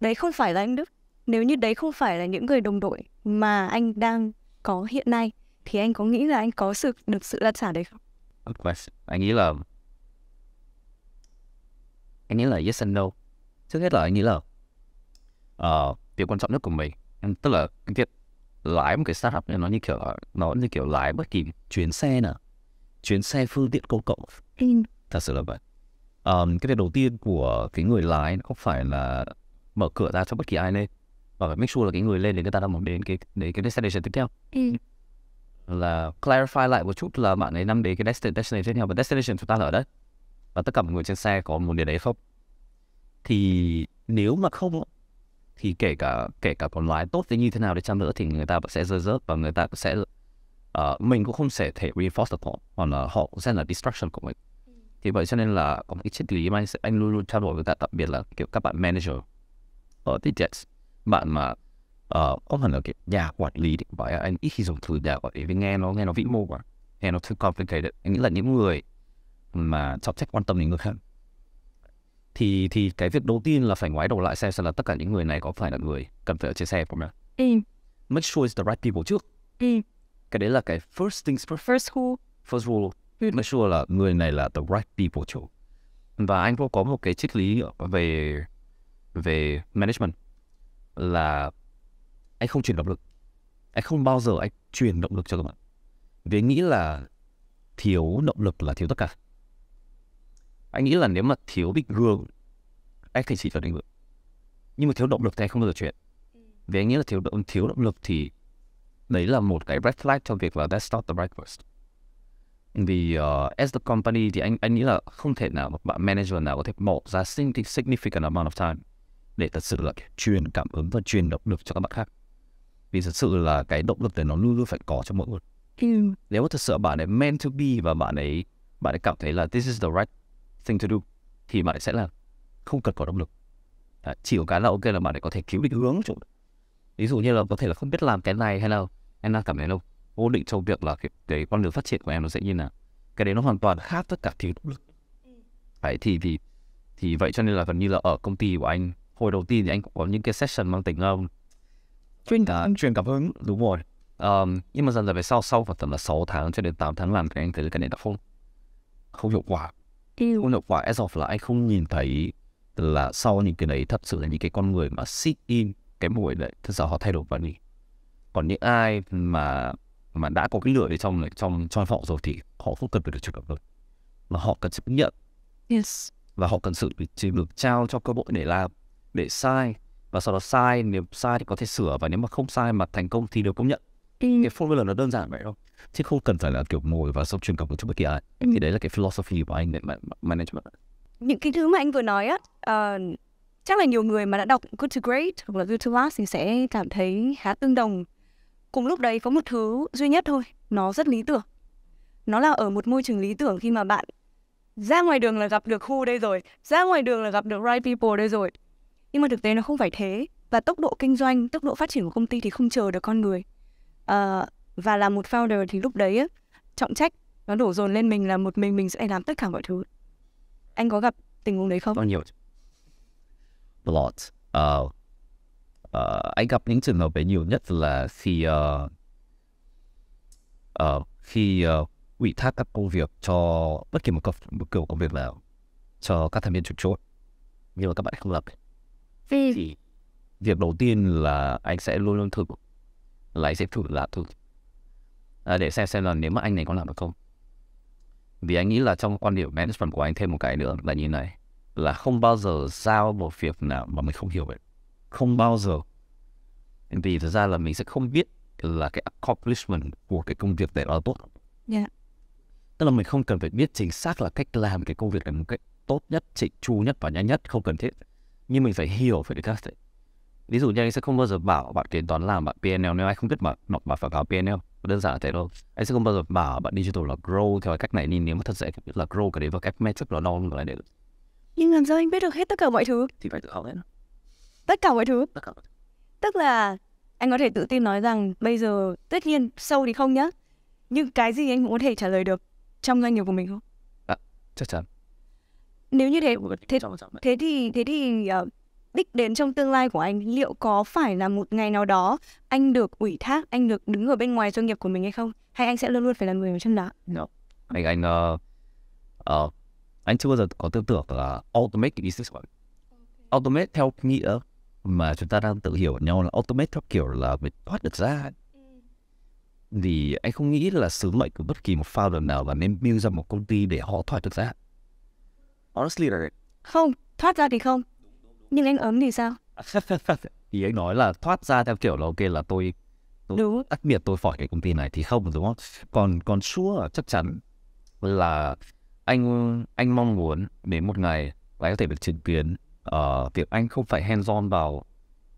đấy không phải là anh Đức nếu như đấy không phải là những người đồng đội mà anh đang có hiện nay thì anh có nghĩ là anh có sự được sự đa sản đấy không? Of course. Anh nghĩ là anh nghĩ là yes and no. Trước hết là anh nghĩ là uh, việc quan trọng nhất của mình, em tức là cái việc lái một cái startup nó như kiểu nó như kiểu lái bất kỳ chuyến xe nào, chuyến xe phương tiện công cộng. Ừ. Thật sự là vậy um, cái việc đầu tiên của cái người lái nó không phải là mở cửa ra cho bất kỳ ai lên và phải make sure là cái người lên để người ta đang muốn đến cái đến cái destination tiếp theo ừ. là clarify lại một chút là bạn ấy đang đến cái destination tiếp theo và destination chúng ta là ở đấy và tất cả mọi người trên xe có muốn đến đấy không thì nếu mà không thì kể cả kể cả còn lái tốt thế như thế nào đi chăng nữa thì người ta vẫn sẽ rơi rớt và người ta cũng sẽ uh, mình cũng không thể thể reinforce được họ hoặc là họ cũng sẽ là distraction của mình thì vậy cho nên là có một cái triết lý mà anh, anh luôn luôn trao đổi với cả đặc biệt là kiểu các bạn manager ở TTS, bạn mà uh, không hẳn là kiểu nhà quản lý thì phải anh ít khi dùng từ nhà quản lý vì nghe nó nghe nó vĩ mô quá, nghe nó too complicated. Anh nghĩ là những người mà trọng trách quan tâm đến người khác thì thì cái việc đầu tiên là phải ngoái đầu lại xem xem là tất cả những người này có phải là người cần phải ở trên xe không nào. Ừ. Make sure it's the right people trước. Ừ. Cái đấy là cái first things first. First rule. First rule make sure là người này là the right people to và anh cũng có một cái triết lý về về management là anh không truyền động lực anh không bao giờ anh truyền động lực cho các bạn vì anh nghĩ là thiếu động lực là thiếu tất cả anh nghĩ là nếu mà thiếu định hướng anh thì chỉ cho định hướng nhưng mà thiếu động lực thì anh không bao giờ chuyển vì anh nghĩ là thiếu động thiếu động lực thì đấy là một cái red flag cho việc là that's not the right person vì uh, as the company thì anh anh nghĩ là không thể nào một bạn manager nào có thể bỏ ra significant amount of time để thật sự là truyền cảm hứng và truyền động lực cho các bạn khác vì thật sự là cái động lực đấy nó luôn luôn phải có cho mọi người nếu mà thật sự bạn ấy meant to be và bạn ấy bạn ấy cảm thấy là this is the right thing to do thì bạn ấy sẽ là không cần có động lực à, chỉ có cái là ok là bạn ấy có thể cứu định hướng chỗ ví dụ như là có thể là không biết làm cái này hay là em đang cảm thấy là cố định trong việc là cái, cái con đường phát triển của em nó sẽ như nào cái đấy nó hoàn toàn khác tất cả thiếu động lực đấy thì thì thì vậy cho nên là gần như là ở công ty của anh hồi đầu tiên thì anh cũng có những cái session mang tính um, truyền cảm truyền cảm hứng đúng rồi um, nhưng mà dần dần về sau sau khoảng tầm là 6 tháng cho đến 8 tháng làm thì anh thấy cái này nó không không hiệu quả không hiệu quả as of là anh không nhìn thấy là sau những cái đấy thật sự là những cái con người mà sit in cái buổi đấy thật sự họ thay đổi và đi còn những ai mà mà đã có cái lửa ở trong trong trong họ rồi thì họ không cần phải được truy cập được mà họ cần sự nhận yes. và họ cần sự chỉ được trao cho cơ hội để làm để sai và sau đó sai nếu sai thì có thể sửa và nếu mà không sai mà thành công thì được công nhận ừ. cái formula nó đơn giản vậy thôi chứ không cần phải là kiểu ngồi và xong truyền cảm cho bất kỳ ai ừ. thì đấy là cái philosophy của anh để management những cái thứ mà anh vừa nói á uh, chắc là nhiều người mà đã đọc Good to Great hoặc là Good to Last thì sẽ cảm thấy khá tương đồng cùng lúc đấy có một thứ duy nhất thôi nó rất lý tưởng nó là ở một môi trường lý tưởng khi mà bạn ra ngoài đường là gặp được who đây rồi ra ngoài đường là gặp được right people đây rồi nhưng mà thực tế nó không phải thế và tốc độ kinh doanh tốc độ phát triển của công ty thì không chờ được con người à, và là một founder thì lúc đấy ấy, trọng trách nó đổ dồn lên mình là một mình mình sẽ làm tất cả mọi thứ anh có gặp tình huống đấy không? Bao nhiêu? Lot. Uh, uh, anh gặp những trường hợp đấy nhiều nhất là khi uh, uh, khi uh, ủy thác các công việc cho bất kỳ một, công, một kiểu công việc nào cho các thành viên chủ chốt nhưng mà các bạn không lập thì, việc đầu tiên là anh sẽ luôn luôn thử lại sẽ thử làm thử à, để xem xem là nếu mà anh này có làm được không vì anh nghĩ là trong quan điểm management của anh thêm một cái nữa là như này là không bao giờ giao một việc nào mà mình không hiểu về không bao giờ vì thực ra là mình sẽ không biết là cái accomplishment của cái công việc đấy là tốt yeah. Dạ. tức là mình không cần phải biết chính xác là cách làm cái công việc này một cách tốt nhất chỉnh chu nhất và nhanh nhất không cần thiết nhưng mình phải hiểu về các đấy ví dụ như anh sẽ không bao giờ bảo bạn kế toán làm bạn PNL nếu anh không biết mà nọ bạn phải cáo PNL đơn giản là thế thôi anh sẽ không bao giờ bảo bạn digital là grow theo cách này nên nếu mà thật sự biết là grow cái đấy và cách metric là non lại được. nhưng làm sao anh biết được hết tất cả mọi thứ thì phải tự học đấy tất cả mọi thứ tức là anh có thể tự tin nói rằng bây giờ tất nhiên sâu thì không nhá nhưng cái gì anh cũng có thể trả lời được trong doanh nghiệp của mình không à, chắc chắn nếu như thế thế, thế thì thế thì uh, đích đến trong tương lai của anh liệu có phải là một ngày nào đó anh được ủy thác anh được đứng ở bên ngoài doanh nghiệp của mình hay không hay anh sẽ luôn luôn phải là người ở trong đó no. anh anh uh, uh, anh chưa bao giờ có tư tưởng là automate cái business của anh automate theo nghĩa mà chúng ta đang tự hiểu nhau là automate theo kiểu là mình thoát được ra ừ. thì anh không nghĩ là sứ mệnh của bất kỳ một founder nào là nên build ra một công ty để họ thoát được ra honestly là không thoát ra thì không nhưng anh ấm thì sao thì anh nói là thoát ra theo kiểu là ok là tôi tôi đúng. đặc biệt tôi khỏi cái công ty này thì không đúng không còn còn sure chắc chắn là anh anh mong muốn đến một ngày lại có thể được chứng kiến uh, việc anh không phải hands on vào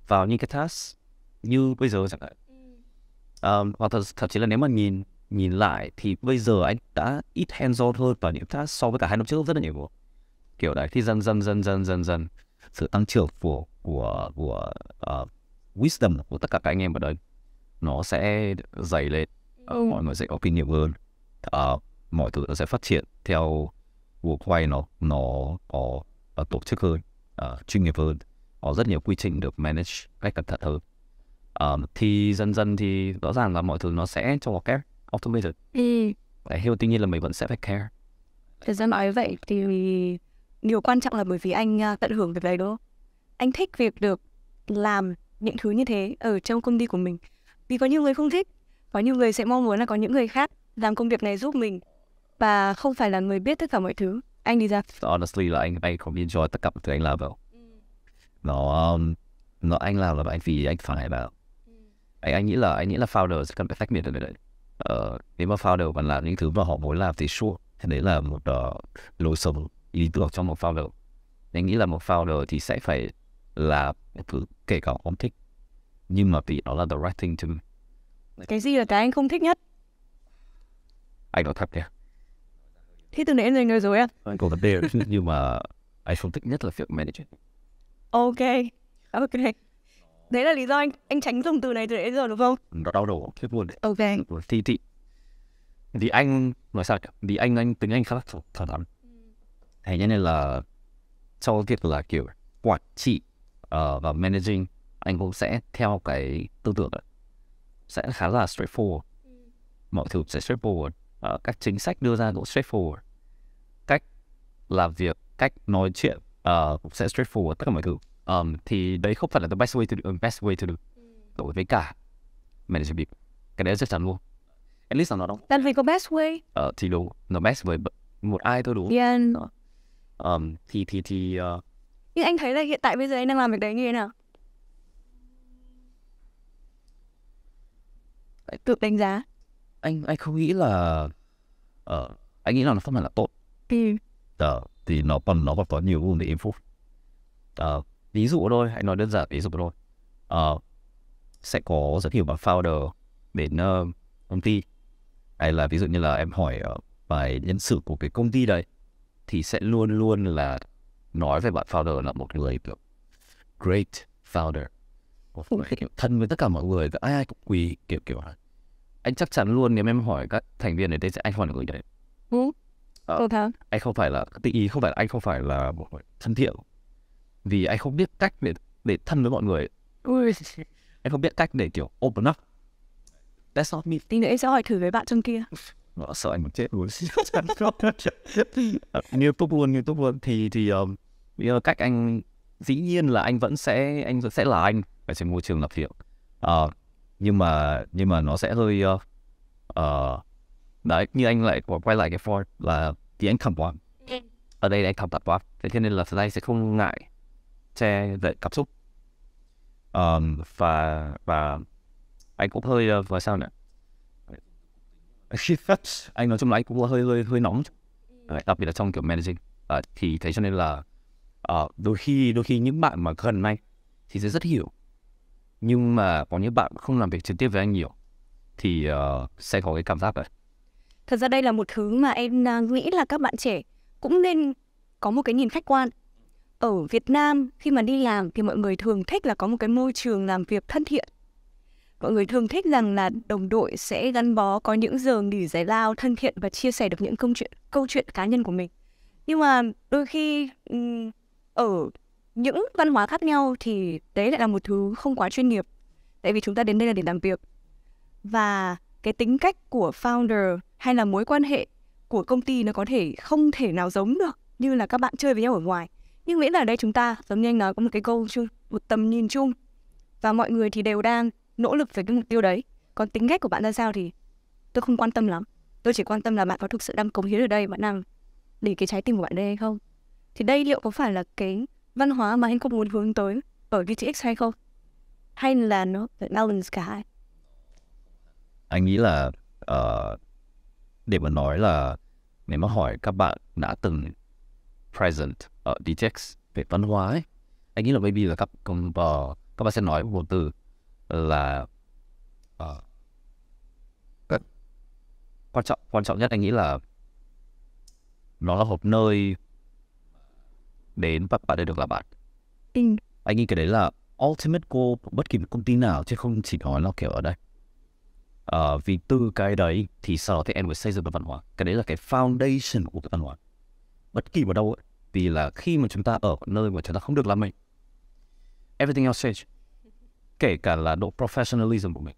vào những cái task như bây giờ chẳng hạn um, hoặc thật thậm chí là nếu mà nhìn nhìn lại thì bây giờ anh đã ít hands on hơn vào những task so với cả hai năm trước rất là nhiều kiểu đấy thì dần dần dần dần dần dần sự tăng trưởng của của của uh, wisdom của tất cả các anh em ở đây nó sẽ dày lên uh, mọi người sẽ có kinh nghiệm hơn uh, mọi thứ nó sẽ phát triển theo cuộc quay nó nó có uh, tổ chức hơn Ờ, chuyên nghiệp hơn có rất nhiều quy trình được manage cách cẩn thận hơn uh, thì dần dần thì rõ ràng là mọi thứ nó sẽ cho một kép automated ừ. Đấy, nhưng tuy nhiên là mình vẫn sẽ phải care Thật ra nói vậy thì điều quan trọng là bởi vì anh à, tận hưởng việc đấy đó, Anh thích việc được làm những thứ như thế ở trong công ty của mình. Vì có nhiều người không thích, có nhiều người sẽ mong muốn là có những người khác làm công việc này giúp mình và không phải là người biết tất cả mọi thứ anh đi ra honestly là anh anh không enjoy tất cả mọi thứ anh làm đâu ừ. nó um, nó anh làm là anh vì anh phải vào ừ. anh anh nghĩ là anh nghĩ là founder sẽ cần phải tách biệt được đấy ờ, nếu mà founder mà làm những thứ mà họ muốn làm thì sure đấy là một uh, lối sống lý tưởng cho một founder anh nghĩ là một founder thì sẽ phải là thứ kể cả không thích nhưng mà vì nó là the right thing to me cái gì là cái anh không thích nhất anh nói thật nha Thế từ nãy em người rồi em. Anh cũng tập đều, nhưng mà anh không thích nhất là việc manage. Ok, ok. Đấy là lý do anh anh tránh dùng từ này từ nãy giờ đúng không? đau đầu khiếp luôn đấy. Ok. Thì thì thì anh nói sao nhỉ? Thì anh anh tính anh khá là thẳng thắn. Thế nên là sau việc là kiểu quản trị uh, và managing anh cũng sẽ theo cái tư tưởng đó. sẽ khá là straightforward ừ. mọi thứ sẽ straightforward uh, các chính sách đưa ra cũng straightforward cách làm việc cách nói chuyện uh, cũng sẽ straightforward tất cả mọi thứ um, thì đấy không phải là the best way to do, best way to do đối với cả management cái đấy chắc chắn luôn at least là nó đúng làm việc có best way uh, thì đúng nó best với một ai thôi đúng yeah. uh, um, thì thì thì uh... nhưng anh thấy là hiện tại bây giờ anh đang làm việc đấy như thế nào tự đánh giá anh anh không nghĩ là ờ uh, anh nghĩ là nó không phải là tốt ừ. uh, thì nó còn nó còn có nhiều room để improve uh, ví dụ thôi hãy nói đơn giản ví dụ thôi uh, sẽ có rất nhiều bạn founder đến uh, công ty hay là ví dụ như là em hỏi uh, bài nhân sự của cái công ty đấy thì sẽ luôn luôn là nói về bạn founder là một người great founder thân với tất cả mọi người và ai ai cũng quý kiểu kiểu anh chắc chắn luôn nếu em hỏi các thành viên ở đây sẽ anh hỏi được người đấy ừ. à, ờ, okay. anh không phải là tự ý không phải là, anh không phải là một thân thiện vì anh không biết cách để để thân với mọi người anh không biết cách để kiểu open up that's not me tí nữa em sẽ hỏi thử với bạn trong kia nó ờ, sợ anh một chết luôn nghiêm ờ, túc luôn nghiêm túc luôn thì thì um, cách anh dĩ nhiên là anh vẫn sẽ anh vẫn sẽ là anh ở trên môi trường làm việc. uh, nhưng mà nhưng mà nó sẽ hơi uh, uh, đấy như anh lại quay lại cái Ford là the income one ở đây anh thẳng tập quá thế cho nên là tay sẽ không ngại che đậy cảm xúc um, và và anh cũng hơi uh, và sao nữa anh nói chung là anh cũng hơi hơi hơi nóng ừ. đặc biệt là trong kiểu managing uh, thì thế cho nên là uh, đôi khi đôi khi những bạn mà gần anh thì sẽ rất hiểu nhưng mà có những bạn không làm việc trực tiếp với anh nhiều thì uh, sẽ có cái cảm giác đấy thật ra đây là một thứ mà em à, nghĩ là các bạn trẻ cũng nên có một cái nhìn khách quan ở Việt Nam khi mà đi làm thì mọi người thường thích là có một cái môi trường làm việc thân thiện mọi người thường thích rằng là đồng đội sẽ gắn bó có những giờ nghỉ giải lao thân thiện và chia sẻ được những câu chuyện câu chuyện cá nhân của mình nhưng mà đôi khi ở những văn hóa khác nhau thì đấy lại là một thứ không quá chuyên nghiệp tại vì chúng ta đến đây là để làm việc và cái tính cách của founder hay là mối quan hệ của công ty nó có thể không thể nào giống được như là các bạn chơi với nhau ở ngoài nhưng miễn là ở đây chúng ta giống như anh nói có một cái goal chung một tầm nhìn chung và mọi người thì đều đang nỗ lực về cái mục tiêu đấy còn tính cách của bạn ra sao thì tôi không quan tâm lắm tôi chỉ quan tâm là bạn có thực sự đang cống hiến ở đây bạn đang để cái trái tim của bạn đây hay không thì đây liệu có phải là cái văn hóa mà anh cũng muốn hướng tới ở GTX hay không? Hay là nó phải balance cả hai? Anh nghĩ là uh, để mà nói là nếu mà hỏi các bạn đã từng present ở DTX về văn hóa ấy, anh nghĩ là maybe là các uh, các bạn sẽ nói một từ là uh, quan trọng quan trọng nhất anh nghĩ là nó là một nơi đến và bạn ấy được là bạn ừ. anh nghĩ cái đấy là ultimate goal của bất kỳ một công ty nào chứ không chỉ nói là kiểu ở đây uh, vì từ cái đấy thì sau đó thì em mới xây dựng được văn hóa cái đấy là cái foundation của cái văn hóa bất kỳ vào đâu ấy, vì là khi mà chúng ta ở nơi mà chúng ta không được làm mình everything else change kể cả là độ professionalism của mình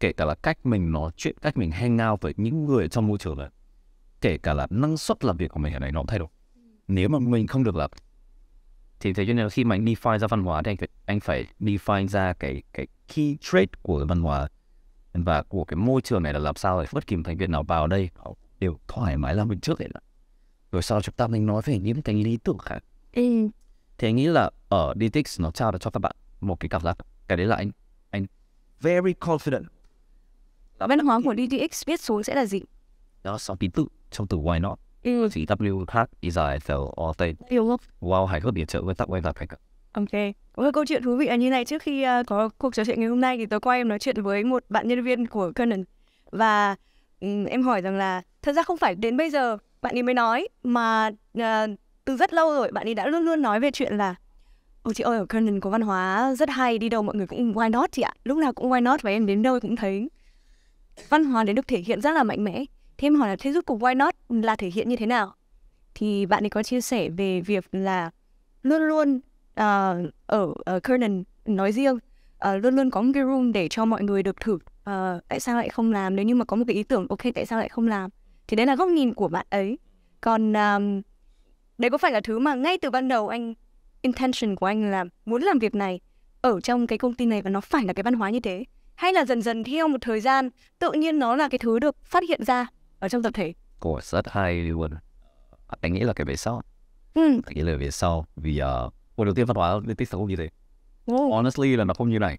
kể cả là cách mình nói chuyện cách mình hang out với những người trong môi trường này kể cả là năng suất làm việc của mình ở này nó cũng thay đổi nếu mà mình không được làm thì thế cho nên khi mà anh define ra văn hóa thì anh phải anh phải define ra cái cái key trait của văn hóa và của cái môi trường này là làm sao để bất kỳ một thành viên nào vào đây đều thoải mái làm mình trước đấy rồi sau chúng ta mình nói về những cái lý tưởng khác ừ. thì anh nghĩ là ở DTX nó trao được cho các bạn một cái cảm giác cái đấy là anh anh very confident văn hóa của DTX viết xuống sẽ là gì đó là sáu ký tự trong từ why not W design Israel or day wow hãy có điểm trợ với tặng quay gặp Ok, có một câu chuyện thú vị là như này trước khi uh, có cuộc trò chuyện ngày hôm nay thì tôi quay em nói chuyện với một bạn nhân viên của Canon và um, em hỏi rằng là thật ra không phải đến bây giờ bạn ấy mới nói mà uh, từ rất lâu rồi bạn ấy đã luôn luôn nói về chuyện là Ôi chị ơi, ở Canon có văn hóa rất hay, đi đâu mọi người cũng why not chị ạ. Lúc nào cũng why not và em đến đâu cũng thấy văn hóa đến được thể hiện rất là mạnh mẽ. Thế em hỏi là thế rút cuộc why not là thể hiện như thế nào? Thì bạn ấy có chia sẻ về việc là luôn luôn uh, ở uh, Kernan nói riêng uh, luôn luôn có một cái room để cho mọi người được thử uh, tại sao lại không làm nếu như mà có một cái ý tưởng ok tại sao lại không làm thì đấy là góc nhìn của bạn ấy còn um, đấy có phải là thứ mà ngay từ ban đầu anh intention của anh là muốn làm việc này ở trong cái công ty này và nó phải là cái văn hóa như thế hay là dần dần theo một thời gian tự nhiên nó là cái thứ được phát hiện ra ở trong tập thể Ồ, rất hay luôn anh nghĩ là cái về sau ừ. anh nghĩ là về sau vì uh, buổi đầu tiên văn hóa liên tích nó không như thế oh. honestly là nó không như này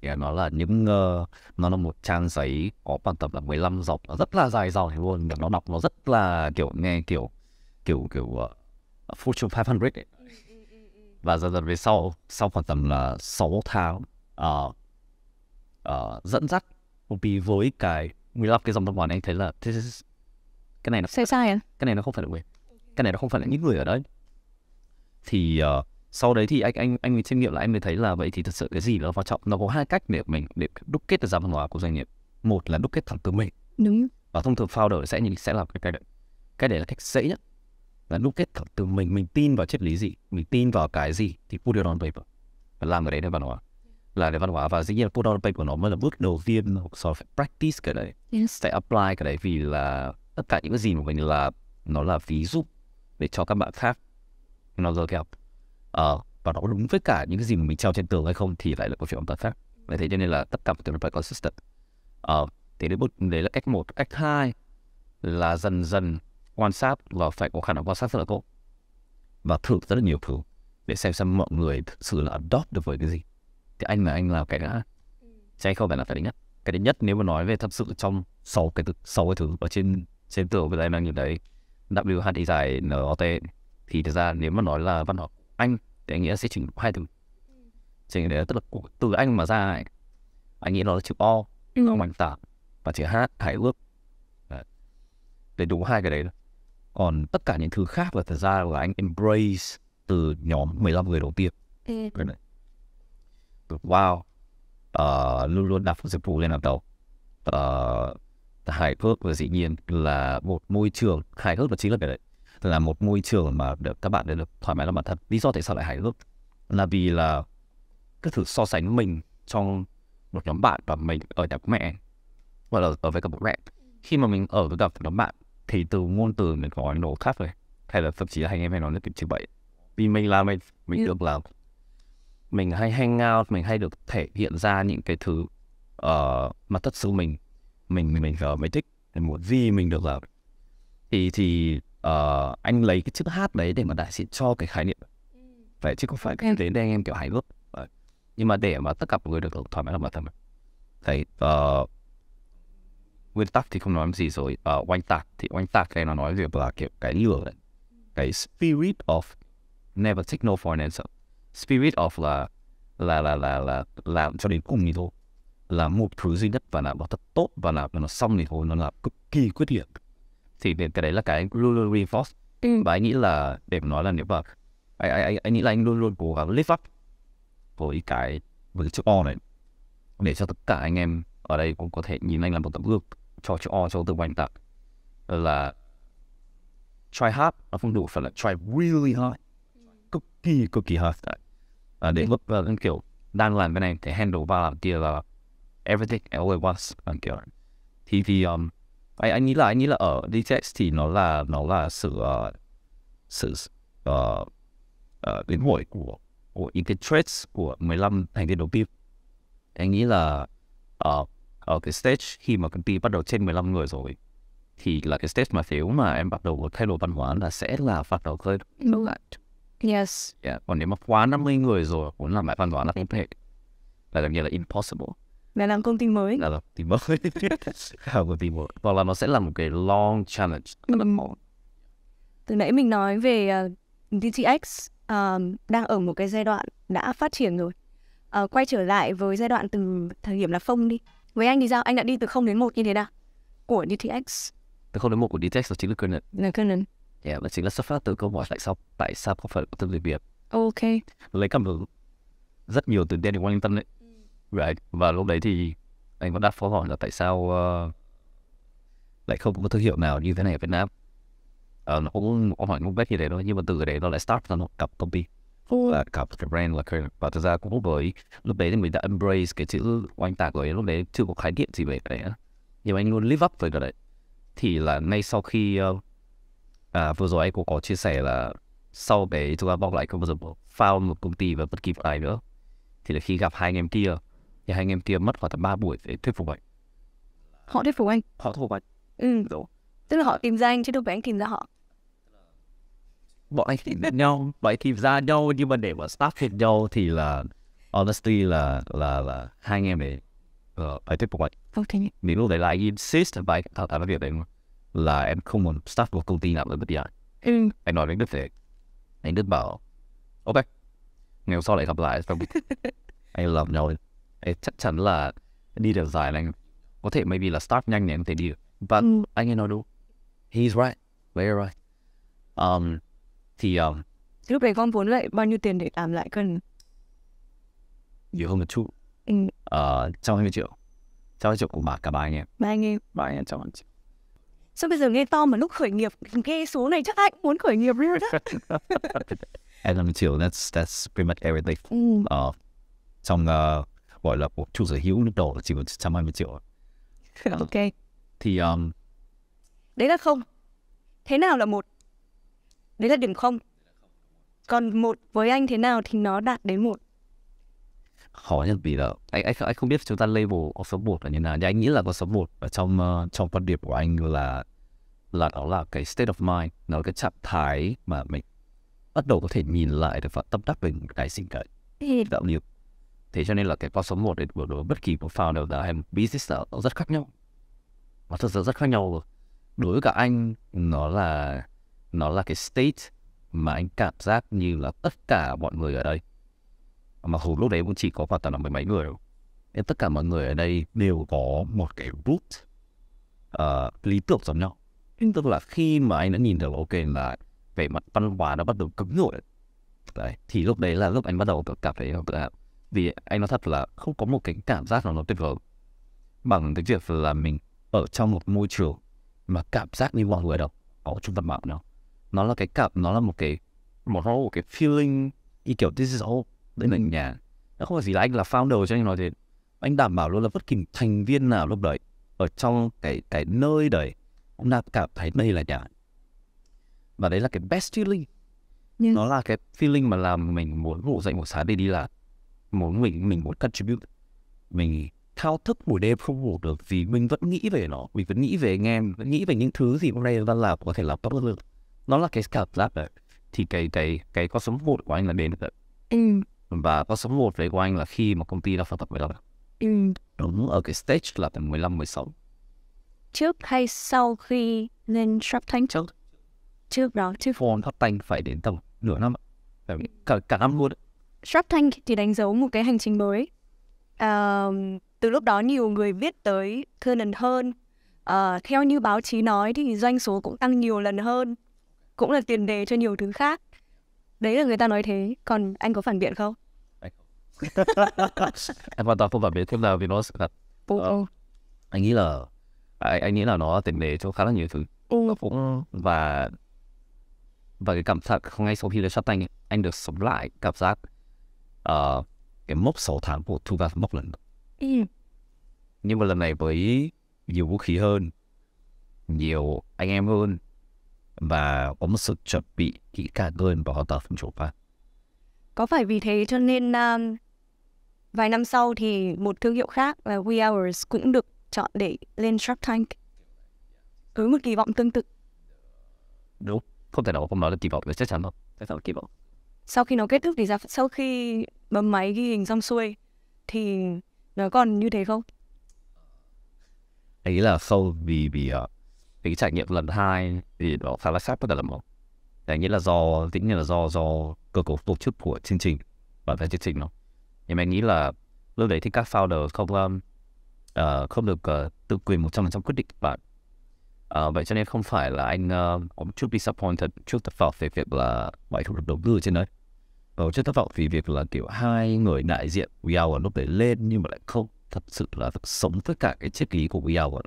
yeah, nó là những uh, nó là một trang giấy có bản tập là 15 dòng nó rất là dài dòng luôn nó đọc nó rất là kiểu nghe kiểu kiểu kiểu uh, Fortune 500 ấy. và dần dần về sau sau khoảng tầm là 6 tháng uh, uh, dẫn dắt vì với cái 15 cái dòng văn bản anh thấy là this is, cái này nó sai sai à? cái này nó không phải là người, cái này nó không phải là những người ở đấy thì uh, sau đấy thì anh anh anh mới chiêm nghiệm là anh mới thấy là vậy thì thật sự cái gì nó quan trọng nó có hai cách để mình để đúc kết được dòng văn hóa của doanh nghiệp một là đúc kết thẳng từ mình đúng và thông thường founder sẽ nhìn sẽ làm cái cái đấy cái đấy là cách dễ nhất là đúc kết thẳng từ mình mình tin vào triết lý gì mình tin vào cái gì thì put it on paper và làm cái đấy là văn hóa là nền văn hóa và dĩ nhiên put on paper nó mới là bước đầu tiên hoặc so phải practice cái đấy yes. phải apply cái đấy vì là tất cả những cái gì mà mình là nó là ví dụ để cho các bạn khác nó rồi theo uh, và nó đúng với cả những cái gì mà mình treo trên tường hay không thì lại là câu chuyện hoàn toàn khác vậy thế cho nên là tất cả mọi thứ nó phải consistent uh, ờ, thì đấy bước đấy là cách một cách hai là dần dần quan sát và phải có khả năng quan sát rất là tốt và thử rất là nhiều thứ để xem xem mọi người thực sự là adopt được với cái gì thì anh là anh là cái đã chứ anh không phải là cái đấy nhất cái đấy nhất nếu mà nói về thật sự trong sáu cái thứ sáu cái thứ ở trên trên tường bây giờ em đang nhìn thấy WHI dài T thì thực ra nếu mà nói là văn học anh thì anh nghĩ sẽ chỉnh hai từ chỉnh đấy tức là từ anh mà ra này anh nghĩ nó là chữ o ừ. ông anh tả và chữ h hài ước để đủ hai cái đấy thôi còn tất cả những thứ khác là thật ra là anh embrace từ nhóm 15 người đầu tiên ừ wow uh, luôn luôn đặt dịch vụ lên hàng đầu uh, hài hước và dĩ nhiên là một môi trường hài hước là chính là cái đấy là một môi trường mà được các bạn được thoải mái là bản thân lý do tại sao lại hài hước là vì là cứ thử so sánh mình trong một nhóm bạn và mình ở nhà mẹ hoặc là ở với cả bố mẹ khi mà mình ở với cả nhóm bạn thì từ ngôn từ mình có nói nổ khác rồi hay là thậm chí là anh em hay nói là kiểu chữ bậy vì mình là mình mình được làm mình hay hang out mình hay được thể hiện ra những cái thứ uh, mà thật sự mình mình mình mình, uh, mình thích mình muốn gì mình được làm thì thì uh, anh lấy cái chữ hát đấy để mà đại diện cho cái khái niệm vậy chứ không phải cái đến đây anh em kiểu hài hước nhưng mà để mà tất cả mọi người được thoải mái làm bản thân mình thấy uh, nguyên tắc thì không nói gì rồi ở uh, oanh tạc thì oanh tạc này nó nói về là kiểu cái lửa đấy cái spirit of never take no for an answer spirit of là là là là là làm cho đến cùng thì thôi là một thứ duy nhất và làm nó thật tốt và làm nó xong thì thôi nó là cực kỳ quyết liệt thì cái đấy là cái luôn luôn reinforce ừ. và anh nghĩ là để mà nói là nếu mà anh, anh, anh nghĩ là anh luôn luôn cố gắng lift up với cái với cái chữ O này để cho tất cả anh em ở đây cũng có thể nhìn anh là một tấm gương cho chữ O cho từ anh tặng là try hard nó không đủ phải là try really hard cực kỳ cực kỳ hard Ờ, ừ. và đến lúc là kiểu đang làm cái này thì handle và làm kia là everything all at once làm kiểu thì thì um, anh anh nghĩ là anh nghĩ là ở DTX thì nó là nó là sự uh, sự uh, uh, đến hội của của những cái trades của 15 thành viên đầu tiên anh nghĩ là ở uh, ở cái stage khi mà công ty bắt đầu trên 15 người rồi thì là cái stage mà thiếu mà em bắt đầu thay đổi văn hóa là sẽ là bắt đầu hơi đúng lại Yes. Yeah. Dạ, còn nếu mà quá 50 người rồi muốn làm bài văn toán là không thể là gần như là impossible. Là làm công ty mới. Là làm công ty mới. làm công ty mới. Hoặc là nó sẽ là một cái long challenge. Từ nãy mình nói về uh, ờ, DTX um, đang ở một cái giai đoạn đã phát triển rồi. Uh, quay trở lại với giai đoạn từ thời điểm là không đi. Với anh thì sao? Anh đã đi từ 0 đến 1 như thế nào? Của DTX. Từ 0 đến 1 của DTX là chính là kernel. Là kernel. Dạ, yeah, mình chỉ là xuất phát từ câu hỏi tại sao tại sao không phải tâm lý Việt. Ok. Lấy cảm hứng rất nhiều từ Danny Wellington đấy. Right. Và lúc đấy thì anh vẫn đặt câu hỏi là tại sao uh, lại không có thương hiệu nào như thế này ở Việt Nam. Uh, nó cũng câu hỏi cũng bách như thế thôi nhưng mà từ đấy nó lại start là một cặp công ty là cặp cái brand là cái và thực ra cũng bởi lúc đấy thì mình đã embrace cái chữ oanh tạc rồi lúc đấy chưa có khái niệm gì về cái đấy nhưng mà anh luôn live up với cái đấy thì là ngay sau khi uh, à, vừa rồi anh cũng có chia sẻ là sau cái chúng ta bóc lại không bao giờ found một công ty và bất kỳ một ai nữa thì là khi gặp hai anh em kia thì hai anh em kia mất khoảng tầm ba buổi để thuyết phục anh họ thuyết phục anh họ thuyết phục anh ừ Đúng. tức là họ tìm ra anh chứ đâu phải anh tìm ra họ bọn anh tìm nhau bọn anh tìm ra nhau nhưng mà để mà start hết nhau thì là honestly là là là hai anh em để uh, ờ, phải thuyết phục anh okay. nếu lúc đấy là anh insist và anh thẳng thắn việc đấy luôn là em không muốn start một công ty nào ở bất điện ừ. anh nói với anh Đức thế anh Đức bảo ok ngày sau lại gặp lại xong anh làm nhau anh chắc chắn là đi được dài anh có thể maybe là start nhanh thì có thể đi được but ừ. anh ấy nói đúng he's right very right um, thì um, lúc đấy con vốn lại bao nhiêu tiền để làm lại cần nhiều hơn một chút ừ. uh, mươi triệu 120 triệu của bà cả ba anh em ba anh em ba anh em hai triệu sao bây giờ nghe to mà lúc khởi nghiệp nghe số này chắc ai cũng muốn khởi nghiệp rồi đó and I'm too that's that's pretty much everything mm. uh, trong uh, gọi là cuộc chủ sở hữu lúc đầu là chỉ có 120 triệu ok thì um... đấy là không thế nào là một đấy là điểm không còn một với anh thế nào thì nó đạt đến một khó nhất vì là anh anh anh không biết chúng ta label có số một là như nào nhưng anh nghĩ là có số một ở trong uh, trong quan điểm của anh là là đó là cái state of mind nó là cái trạng thái mà mình bắt đầu có thể nhìn lại được và tâm đắc về cái sinh cậy tạo nghiệp thế cho nên là cái con số một để đối bất kỳ một founder nào hay một business nào nó rất khác nhau mà thật sự rất khác nhau rồi đối với cả anh nó là nó là cái state mà anh cảm giác như là tất cả mọi người ở đây mà dù lúc đấy cũng chỉ có khoảng tầm là mười mấy người nên tất cả mọi người ở đây đều có một cái root uh, ờ, lý tưởng giống nhau nhưng tức là khi mà anh đã nhìn được ok là về mặt văn hóa nó bắt đầu cứng rồi đấy thì lúc đấy là lúc anh bắt đầu cảm thấy tự à, vì anh nói thật là không có một cái cảm giác nào nó tuyệt vời bằng cái việc là mình ở trong một môi trường mà cảm giác như mọi người đâu ở trung tâm mạng nào. nó là cái cảm nó là một cái một cái feeling như kiểu this is all đấy là nhà nó không phải gì là anh là founder cho anh nói thế anh đảm bảo luôn là bất kỳ thành viên nào lúc đấy ở trong cái cái nơi đấy cũng đã cảm thấy đây là nhà và đấy là cái best feeling yeah. nó là cái feeling mà làm mình muốn ngủ dậy một sáng để đi là muốn mình mình muốn contribute mình thao thức buổi đêm không ngủ được vì mình vẫn nghĩ về nó mình vẫn nghĩ về anh em vẫn nghĩ về những thứ gì hôm nay ta làm có thể làm tốt được, nó là cái cảm giác đấy thì cái cái cái có sống một của anh là đến đấy và có số 1 về của anh là khi mà công ty đã phát tập 15 ừ. đúng ở cái stage là tầm 15 16 trước hay sau khi lên Shark Tank trước trước đó trước Phone Shark Tank phải đến tầm nửa năm ừ. cả cả năm luôn Shark Tank thì đánh dấu một cái hành trình mới uh, từ lúc đó nhiều người viết tới thưa lần hơn uh, theo như báo chí nói thì doanh số cũng tăng nhiều lần hơn cũng là tiền đề cho nhiều thứ khác đấy là người ta nói thế còn anh có phản biện không em hoàn toàn không phản biện thêm nào vì nó sự thật oh, oh. anh nghĩ là anh, anh nghĩ là nó tiền đề cho khá là nhiều thứ nó cũng và và cái cảm giác ngay sau khi được sát anh anh được sống lại cảm giác uh, cái mốc 6 tháng của thu và mốc lần ừ. nhưng mà lần này với nhiều vũ khí hơn nhiều anh em hơn và có một sự chuẩn bị kỹ càng hơn và họ tập phòng chống phạt. Có phải vì thế cho nên um, vài năm sau thì một thương hiệu khác là We Hours cũng được chọn để lên Shark Tank với một kỳ vọng tương tự. Đúng, không thể nào không nói là kỳ vọng là chắc chắn không. Chắc chắn là kỳ vọng. Sau khi nó kết thúc thì ra sau khi bấm máy ghi hình xong xuôi thì nó còn như thế không? Ý là sau vì vì uh, cái trải nghiệm lần hai thì nó khá là khác với cả lần một đấy nghĩa là do dĩ nhiên là do do cơ cấu tổ chức của chương trình và cái chương trình nó nhưng mà anh nghĩ là lúc đấy thì các founder không um, uh, không được uh, tự quyền một trăm phần trăm quyết định bạn uh, vậy cho nên không phải là anh uh, cũng chút disappointed trước thất vọng về việc là bãi thủ được đầu tư trên đấy và chút thất vọng vì việc là kiểu hai người đại diện WeHour lúc đấy lên nhưng mà lại không thật sự là sống tất cả cái triết lý của WeHour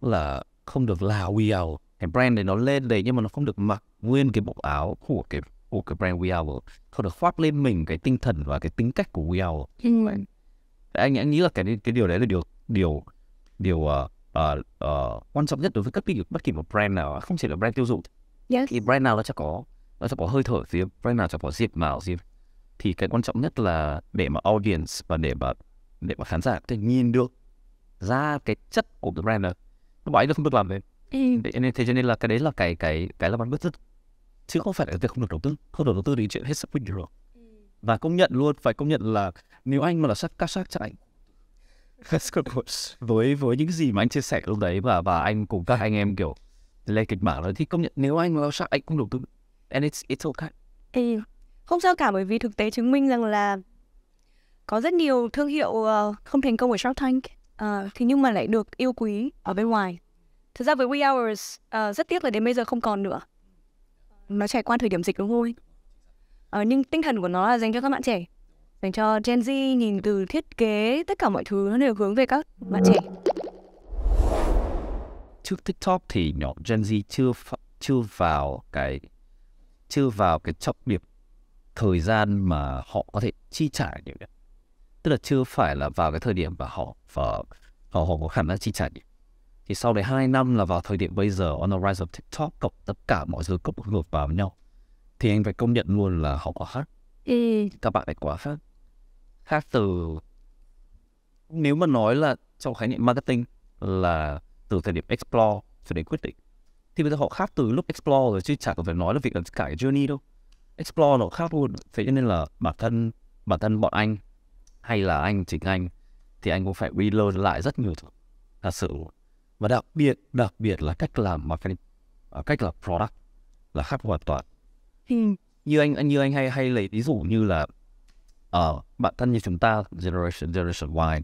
là không được là We Are cái brand này nó lên đấy nhưng mà nó không được mặc nguyên cái bộ áo của cái của cái brand We Are không được khoác lên mình cái tinh thần và cái tính cách của We Are anh anh nghĩ là cái cái điều đấy là điều điều điều uh, uh, uh, quan trọng nhất đối với bất kỳ bất kỳ một brand nào không chỉ là brand tiêu dùng yes. thì brand nào nó sẽ có nó sẽ có hơi thở riêng brand nào sẽ có diện mạo gì. thì cái quan trọng nhất là để mà audience và để mà để mà khán giả có thể nhìn được ra cái chất của cái brand này bọn nó không được làm đấy ừ. nên thế cho nên là cái đấy là cái cái cái là bạn mất rất chứ không phải là việc không được đầu tư không được đầu tư thì chuyện hết sức bình thường ừ. và công nhận luôn phải công nhận là nếu anh mà là sắc các sắc chắc anh với với những gì mà anh chia sẻ lúc đấy và và anh cùng các anh em kiểu lên kịch bản rồi thì công nhận nếu anh mà là sắc anh cũng đầu tư and it's it's okay ừ. không sao cả bởi vì thực tế chứng minh rằng là có rất nhiều thương hiệu ờ, không thành công ở Shark Tank uh, thì nhưng mà lại được yêu quý ở bên ngoài thực ra với We Hours uh, rất tiếc là đến bây giờ không còn nữa nó trải qua thời điểm dịch đúng không uh, nhưng tinh thần của nó là dành cho các bạn trẻ dành cho Gen Z nhìn từ thiết kế tất cả mọi thứ nó đều hướng về các bạn trẻ trước TikTok thì nhóm Gen Z chưa chưa vào cái chưa vào cái trọng điểm thời gian mà họ có thể chi trả những cái tức là chưa phải là vào cái thời điểm mà họ và họ, họ có khả năng chi trả điểm thì sau đấy hai năm là vào thời điểm bây giờ on the rise of TikTok cộng tất cả mọi thứ cộng ngược vào nhau thì anh phải công nhận luôn là họ quá khác ừ. các bạn ấy quá khác khác từ nếu mà nói là trong khái niệm marketing là từ thời điểm explore cho đến quyết định thì bây giờ họ khác từ lúc explore rồi chứ chả có phải nói là việc là cả cái journey đâu explore nó khác luôn thế cho nên là bản thân bản thân bọn anh hay là anh chính anh thì anh cũng phải relearn lại rất nhiều thứ thật sự và đặc biệt đặc biệt là cách làm marketing à, cách làm product là khác hoàn toàn như anh như anh hay hay lấy ví dụ như là uh, bản thân như chúng ta generation generation Y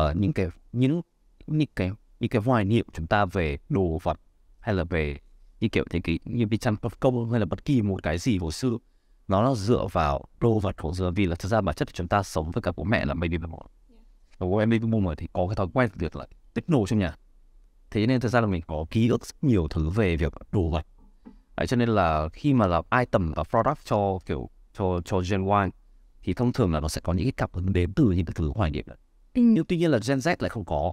uh, những cái những những cái những cái hoài niệm chúng ta về đồ vật hay là về như kiểu thế kỷ như bị chăn công hay là bất kỳ một cái gì hồi xưa nó nó dựa vào đồ vật của dường vì là thực ra bản chất chúng ta sống với cả bố mẹ là baby boomer và bố em baby boomer thì có cái thói quen việc là tích nổ trong nhà thế nên thực ra là mình có ký ức rất nhiều thứ về việc đồ vật Đấy, cho nên là khi mà là item và product cho kiểu cho cho Gen Y thì thông thường là nó sẽ có những cái cảm hứng đến từ những cái thứ hoài niệm đấy. Ừ. Nhưng tuy nhiên là Gen Z lại không có.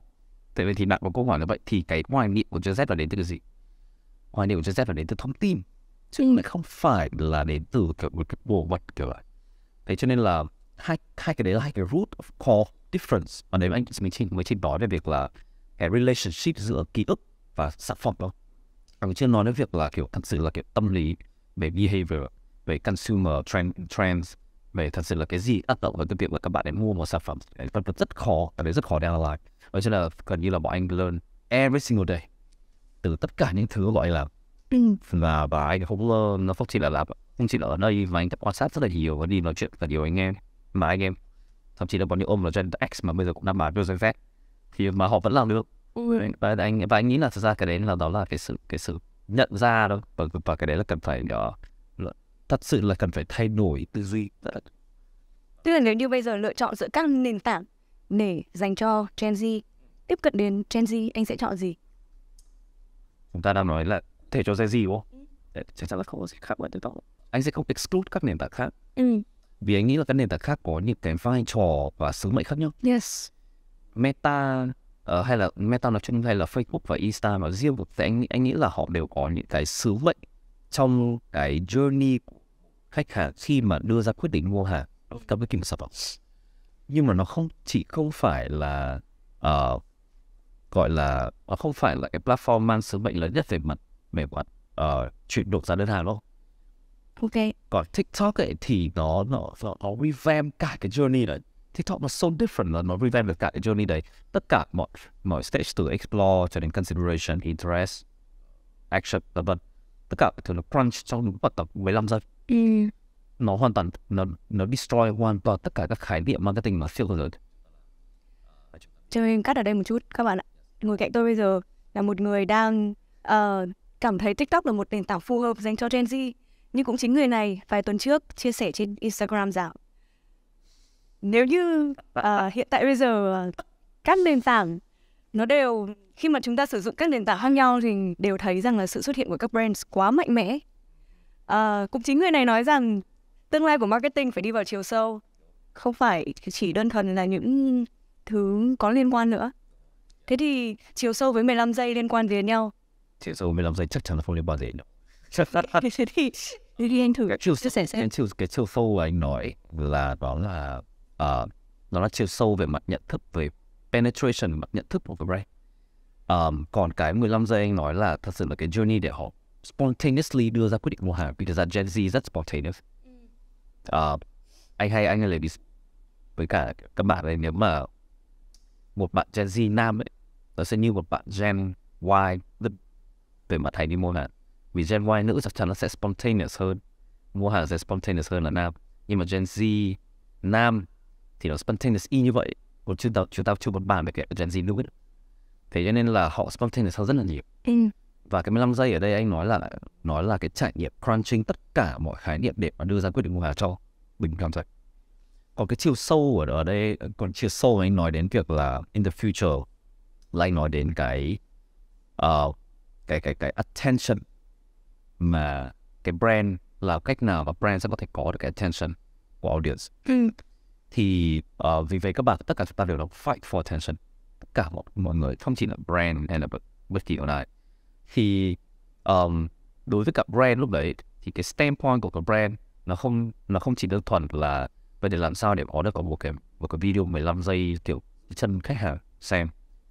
Tại vì thì bạn có câu hỏi là vậy thì cái hoài niệm của Gen Z là đến từ cái gì? Hoài niệm của Gen Z là đến từ thông tin chứ lại không phải là đến từ kiểu một cái bộ vật kiểu vậy thế cho nên là hai hai cái đấy là hai cái root of core difference mà đấy anh mình trình mới trình nói về việc là cái relationship giữa ký ức và sản phẩm đó. còn chưa nói đến việc là kiểu thật sự là kiểu tâm lý về behavior về consumer trend trends về thật sự là cái gì tác động vào cái việc là các bạn để mua một sản phẩm vẫn rất khó cái đấy rất khó để analyze vậy cho nên là gần như là bọn anh learn every single day từ tất cả những thứ gọi là Ừ. và và anh cũng ờ, nó không chỉ là làm không chỉ là ở đây mà anh đã quan sát rất là nhiều và đi nói chuyện và nhiều anh em mà anh em thậm chí là bọn những ông là Gen X mà bây giờ cũng đang bảo Gen Z thì mà họ vẫn làm được ừ. và anh và anh nghĩ là thực ra cái đấy là đó là cái sự cái sự nhận ra đó và, và cái đấy là cần phải uh, thật sự là cần phải thay đổi tư duy tức là nếu như bây giờ lựa chọn giữa các nền tảng để dành cho Gen Z tiếp cận đến Gen Z anh sẽ chọn gì chúng ta đang nói là thể cho Gen Z đúng không? chắc chắn là không có gì khác với TikTok. Anh sẽ không exclude các nền tảng khác. Ừ. Vì anh nghĩ là các nền tảng khác có những cái vai trò và sứ mệnh khác nhau. Yes. Meta uh, hay là Meta nói chung hay là Facebook và Insta mà riêng thì anh anh nghĩ là họ đều có những cái sứ mệnh trong cái journey của khách hàng khi mà đưa ra quyết định mua hàng trong cái kiểm sản phẩm nhưng mà nó không chỉ không phải là uh, gọi là nó không phải là cái platform mang sứ mệnh lớn nhất về mặt về mặt uh, ờ, chuyển đổi giá đơn hàng đó ok còn tiktok ấy thì nó nó nó, nó revamp cả cái journey đấy TikTok nó so different là nó revamp được cả cái journey đấy tất cả mọi mọi stage từ explore cho đến consideration interest action vân vân tất cả thứ nó crunch trong đúng một tập 15 giây ừ. nó hoàn toàn nó nó destroy hoàn toàn tất cả các khái niệm marketing mà siêu rồi cho mình cắt ở đây một chút các bạn ạ ngồi cạnh tôi bây giờ là một người đang uh, cảm thấy TikTok là một nền tảng phù hợp dành cho Gen Z. Nhưng cũng chính người này vài tuần trước chia sẻ trên Instagram rằng nếu như uh, hiện tại bây giờ uh, các nền tảng nó đều khi mà chúng ta sử dụng các nền tảng khác nhau thì đều thấy rằng là sự xuất hiện của các brands quá mạnh mẽ. Uh, cũng chính người này nói rằng tương lai của marketing phải đi vào chiều sâu, không phải chỉ đơn thuần là những thứ có liên quan nữa. Thế thì chiều sâu với 15 giây liên quan với nhau Thế rồi 15 giây chắc chắn là không liên quan gì đâu. Chắc chắn. thì, thì anh thử chia sẻ xem. Cái chiều, cái chiều sâu mà anh nói là đó là uh, ờ, nó là chiều sâu về mặt nhận thức về penetration mặt nhận thức của cái brain um, còn cái 15 giây anh nói là thật sự là cái journey để họ spontaneously đưa ra quyết định mua hàng vì thật ra Gen Z rất spontaneous uh, anh hay anh lấy đi với cả các bạn này nếu mà một bạn Gen Z nam ấy nó sẽ như một bạn Gen Y the về mặt hành đi mua hàng vì Gen Y nữ chắc chắn nó sẽ spontaneous hơn mua hàng sẽ spontaneous hơn là nam nhưng mà Gen Z nam thì nó spontaneous y như vậy còn chưa tao chưa tao chưa một bàn về cái Gen Z nữ ấy. thế cho nên là họ spontaneous hơn rất là nhiều ừ. và cái 15 giây ở đây anh nói là nói là cái trải nghiệm crunching tất cả mọi khái niệm để mà đưa ra quyết định mua hàng cho bình cảm giác còn cái chiều sâu ở, ở đây còn chiều sâu anh nói đến việc là in the future lại nói đến cái uh, cái cái cái attention mà cái brand là cách nào mà brand sẽ có thể có được cái attention của audience ừ. thì uh, vì vậy các bạn tất cả chúng ta đều là fight for attention tất cả mọi, mọi người không chỉ là brand hay là bất kỳ ai thì um, đối với cả brand lúc đấy thì cái standpoint của cái brand nó không nó không chỉ đơn thuần là vấn để làm sao để có được một cái một cái video 15 giây kiểu chân khách hàng xem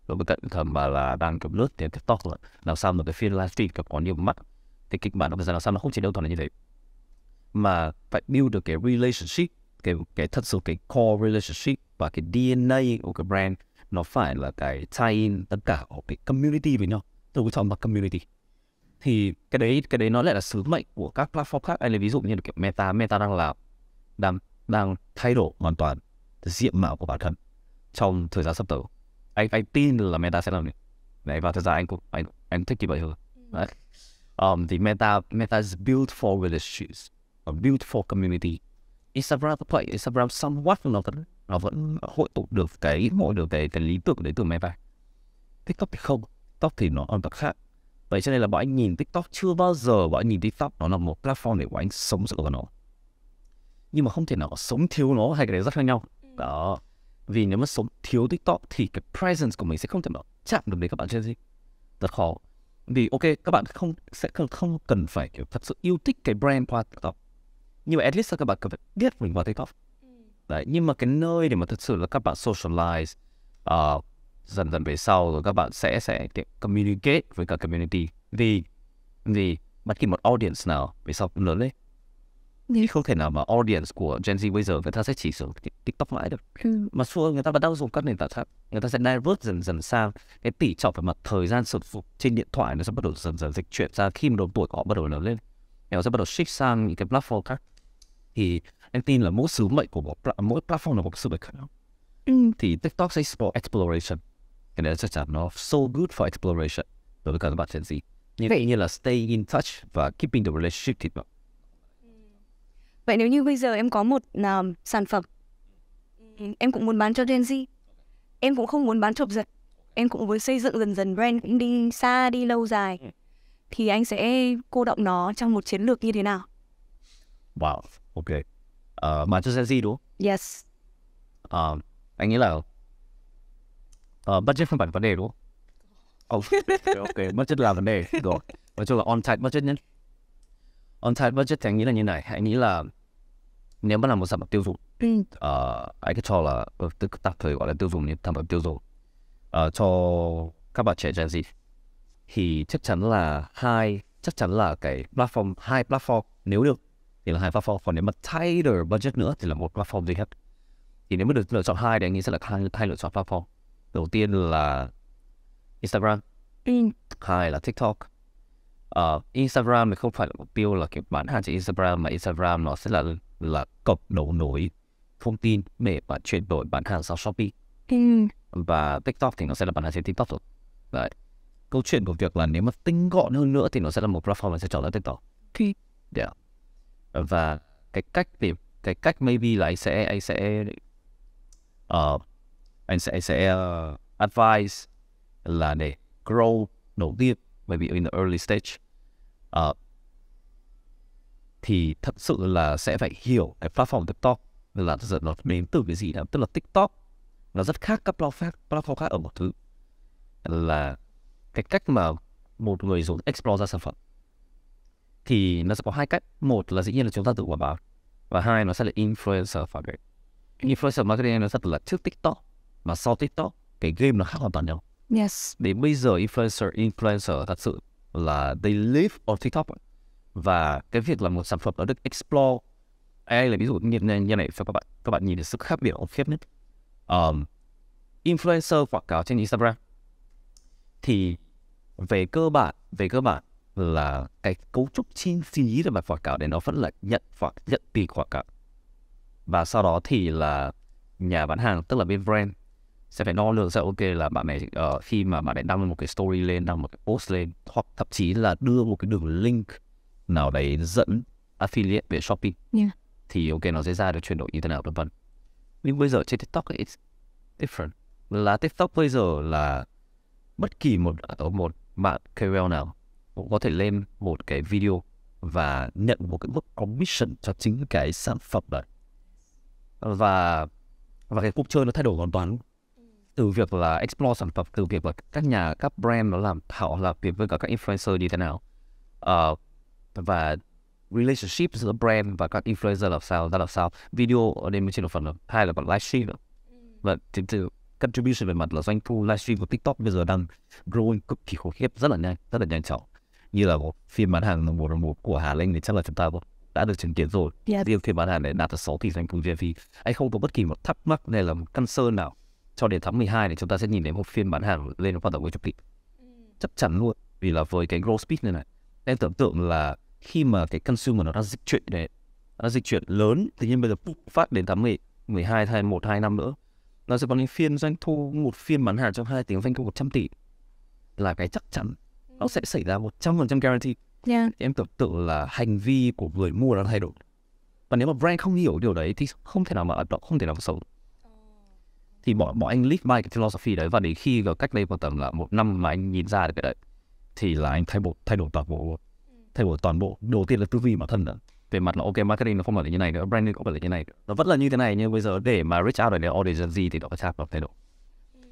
rồi bên cạnh thầm mà là đang cầm lướt trên tiktok rồi làm sao mà cái phiên livestream gặp có nhiều mắt thì kịch bản nó bây giờ làm sao nó không chỉ đơn thuần là như vậy mà phải build được cái relationship cái cái thật sự cái core relationship và cái DNA của cái brand nó phải là cái tie in tất cả của cái community với nhau tôi cũng chọn bằng community thì cái đấy cái đấy nó lại là sứ mệnh của các platform khác anh lấy ví dụ như là kiểu meta meta đang làm đang đang thay đổi hoàn toàn diện mạo của bản thân trong thời gian sắp tới anh anh tin là meta sẽ làm được đấy và thật ra anh cũng anh anh thích như vậy hơn ừ. đấy um, thì meta meta is built for relationships uh, built for community Instagram vậy Instagram somewhat nó vẫn nó vẫn hội tụ được cái mọi được cái cái lý tưởng đấy từ meta TikTok thì không TikTok thì nó hoàn toàn khác vậy cho nên là bọn anh nhìn TikTok chưa bao giờ bọn anh nhìn TikTok nó là một platform để bọn anh sống dựa vào nó nhưng mà không thể nào sống thiếu nó hai cái đấy rất khác nhau ừ. đó vì nếu mà sống thiếu tiktok thì cái presence của mình sẽ không thể nào chạm được đến các bạn trên Z rất khó vì ok các bạn không sẽ không, không cần phải kiểu thật sự yêu thích cái brand qua tiktok nhưng mà at least là các bạn cần phải biết mình vào tiktok ừ. đấy nhưng mà cái nơi để mà thật sự là các bạn socialize uh, dần dần về sau rồi các bạn sẽ sẽ communicate với cả community vì vì bất kỳ một audience nào về sau lớn lên thì không thể nào mà audience của Gen Z bây giờ người ta sẽ chỉ sử dụng TikTok mãi được. Ừ. Mà xưa người ta bắt đầu dùng các nền tảng khác, người ta sẽ divert dần dần sang cái tỷ trọng về mặt thời gian sử dụng trên điện thoại nó sẽ bắt đầu dần dần dịch chuyển ra khi mà độ tuổi của họ bắt đầu lớn lên. họ sẽ bắt đầu shift sang những cái platform khác. Thì em tin là mỗi sứ mệnh của mỗi platform là một sứ mệnh khác. Ừ. Thì TikTok sẽ support exploration. Cái này chắc chắn nó so good for exploration đối với các bạn Gen Z. như Vậy. như là stay in touch và keeping the relationship thì Vậy nếu như bây giờ em có một uh, sản phẩm ừ, em cũng muốn bán cho Gen Z, em cũng không muốn bán chộp giật, em cũng muốn xây dựng dần dần brand cũng đi xa đi lâu dài, ừ. thì anh sẽ cô động nó trong một chiến lược như thế nào? Wow, ok. Uh, bán cho Gen Z đúng không? Yes. Uh, anh nghĩ là uh, budget không phải vấn đề đúng không? Oh, ok, budget là vấn đề rồi. Nói chung là on-site budget nhất on-site budgeting nghĩ là như này hãy nghĩ là nếu mà là một sản phẩm tiêu dùng ừ. uh, anh cứ cho là tức tạm thời gọi là tiêu dùng nhưng sản phẩm tiêu dùng uh, cho các bạn trẻ Gen Z thì chắc chắn là hai chắc chắn là cái platform hai platform nếu được thì là hai platform còn nếu mà thay đổi budget nữa thì là một platform duy nhất thì nếu mà được lựa chọn hai thì anh nghĩ sẽ là hai, hai lựa chọn platform đầu tiên là Instagram hai là TikTok uh, Instagram thì không phải là mục tiêu là cái bán hàng trên Instagram mà Instagram nó sẽ là là cọc đấu nối thông tin để bạn chuyển đổi bán hàng sang Shopee ừ. và TikTok thì nó sẽ là bán hàng trên TikTok rồi Đấy. câu chuyện của việc là nếu mà tinh gọn hơn nữa thì nó sẽ là một platform mà sẽ chọn ra TikTok okay. Ừ. yeah. Dạ. và cái cách thì cái cách maybe là anh sẽ anh sẽ uh, anh sẽ anh sẽ uh, advise là để grow đầu tiên maybe in the early stage uh, thì thật sự là sẽ phải hiểu cái platform TikTok là thật sự nó đến từ cái gì đó tức là TikTok nó rất khác các platform platform khác ở một thứ là cái cách mà một người dùng explore ra sản phẩm thì nó sẽ có hai cách một là dĩ nhiên là chúng ta tự quảng bá và hai nó sẽ là influencer marketing influencer marketing nó sẽ là trước tiktok mà sau tiktok cái game nó khác hoàn toàn nhau Yes. Đến bây giờ influencer influencer thật sự là they live on TikTok và cái việc là một sản phẩm nó được explore AI là ví dụ như, như này các bạn các bạn nhìn được sự khác biệt khủng khiếp nhất um, influencer quảng cáo trên Instagram thì về cơ bản về cơ bản là cái cấu trúc chi phí để mà quảng cáo để nó vẫn là nhận hoặc nhận tiền quảng cáo và sau đó thì là nhà bán hàng tức là bên brand sẽ phải đo lường xem ok là bạn này uh, khi mà bạn này đăng một cái story lên đăng một cái post lên hoặc thậm chí là đưa một cái đường link nào đấy dẫn affiliate về shopee yeah. thì ok nó sẽ ra được chuyển đổi như thế nào vân vân nhưng bây giờ trên tiktok it's different là tiktok bây giờ là bất kỳ một ở ờ, một bạn KOL nào cũng có thể lên một cái video và nhận một cái mức commission cho chính cái sản phẩm đấy và và cái cuộc chơi nó thay đổi hoàn toàn từ việc là explore sản phẩm từ việc là các nhà các brand nó làm họ làm việc với cả các influencer như thế nào uh, và relationship giữa brand và các influencer là sao ra làm sao video ở đây mới chỉ là phần là hai là phần livestream ừ. và từ từ contribution về mặt là doanh thu livestream của tiktok bây giờ đang growing cực kỳ khủng khiếp rất là nhanh rất là nhanh chóng như là một phim bán hàng một một của Hà Linh thì chắc là chúng ta đã được chứng kiến rồi. Yes. Riêng phim bán hàng này đạt được 6 tỷ doanh thu GMV. Anh không có bất kỳ một thắc mắc này là một sơn nào cho đến tháng 12 thì chúng ta sẽ nhìn thấy một phiên bán hàng lên hoạt động với chục tỷ chắc chắn luôn vì là với cái growth speed này này em tưởng tượng là khi mà cái consumer nó đang dịch chuyển này nó dịch chuyển lớn thì nhưng bây giờ phát đến tháng 10, 12 hay 1 2 năm nữa nó sẽ có những phiên doanh thu một phiên bán hàng trong hai tiếng doanh thu 100 tỷ là cái chắc chắn nó ừ. sẽ xảy ra 100% guarantee yeah. Dạ. em tưởng tượng là hành vi của người mua nó thay đổi và nếu mà brand không hiểu điều đấy thì không thể nào mà nó không thể nào mà sống thì bọn bọn anh live by cái philosophy đấy và đến khi là cách đây khoảng tầm là một năm mà anh nhìn ra được cái đấy thì là anh thay bộ thay đổi toàn bộ ừ. thay đổi toàn bộ đầu tiên là tư duy bản thân nữa về mặt là ok marketing nó không phải là như này nữa branding cũng phải là như này nữa. nó vẫn là như thế này nhưng bây giờ để mà reach out để audience gì thì nó phải chạp thay đổi ừ.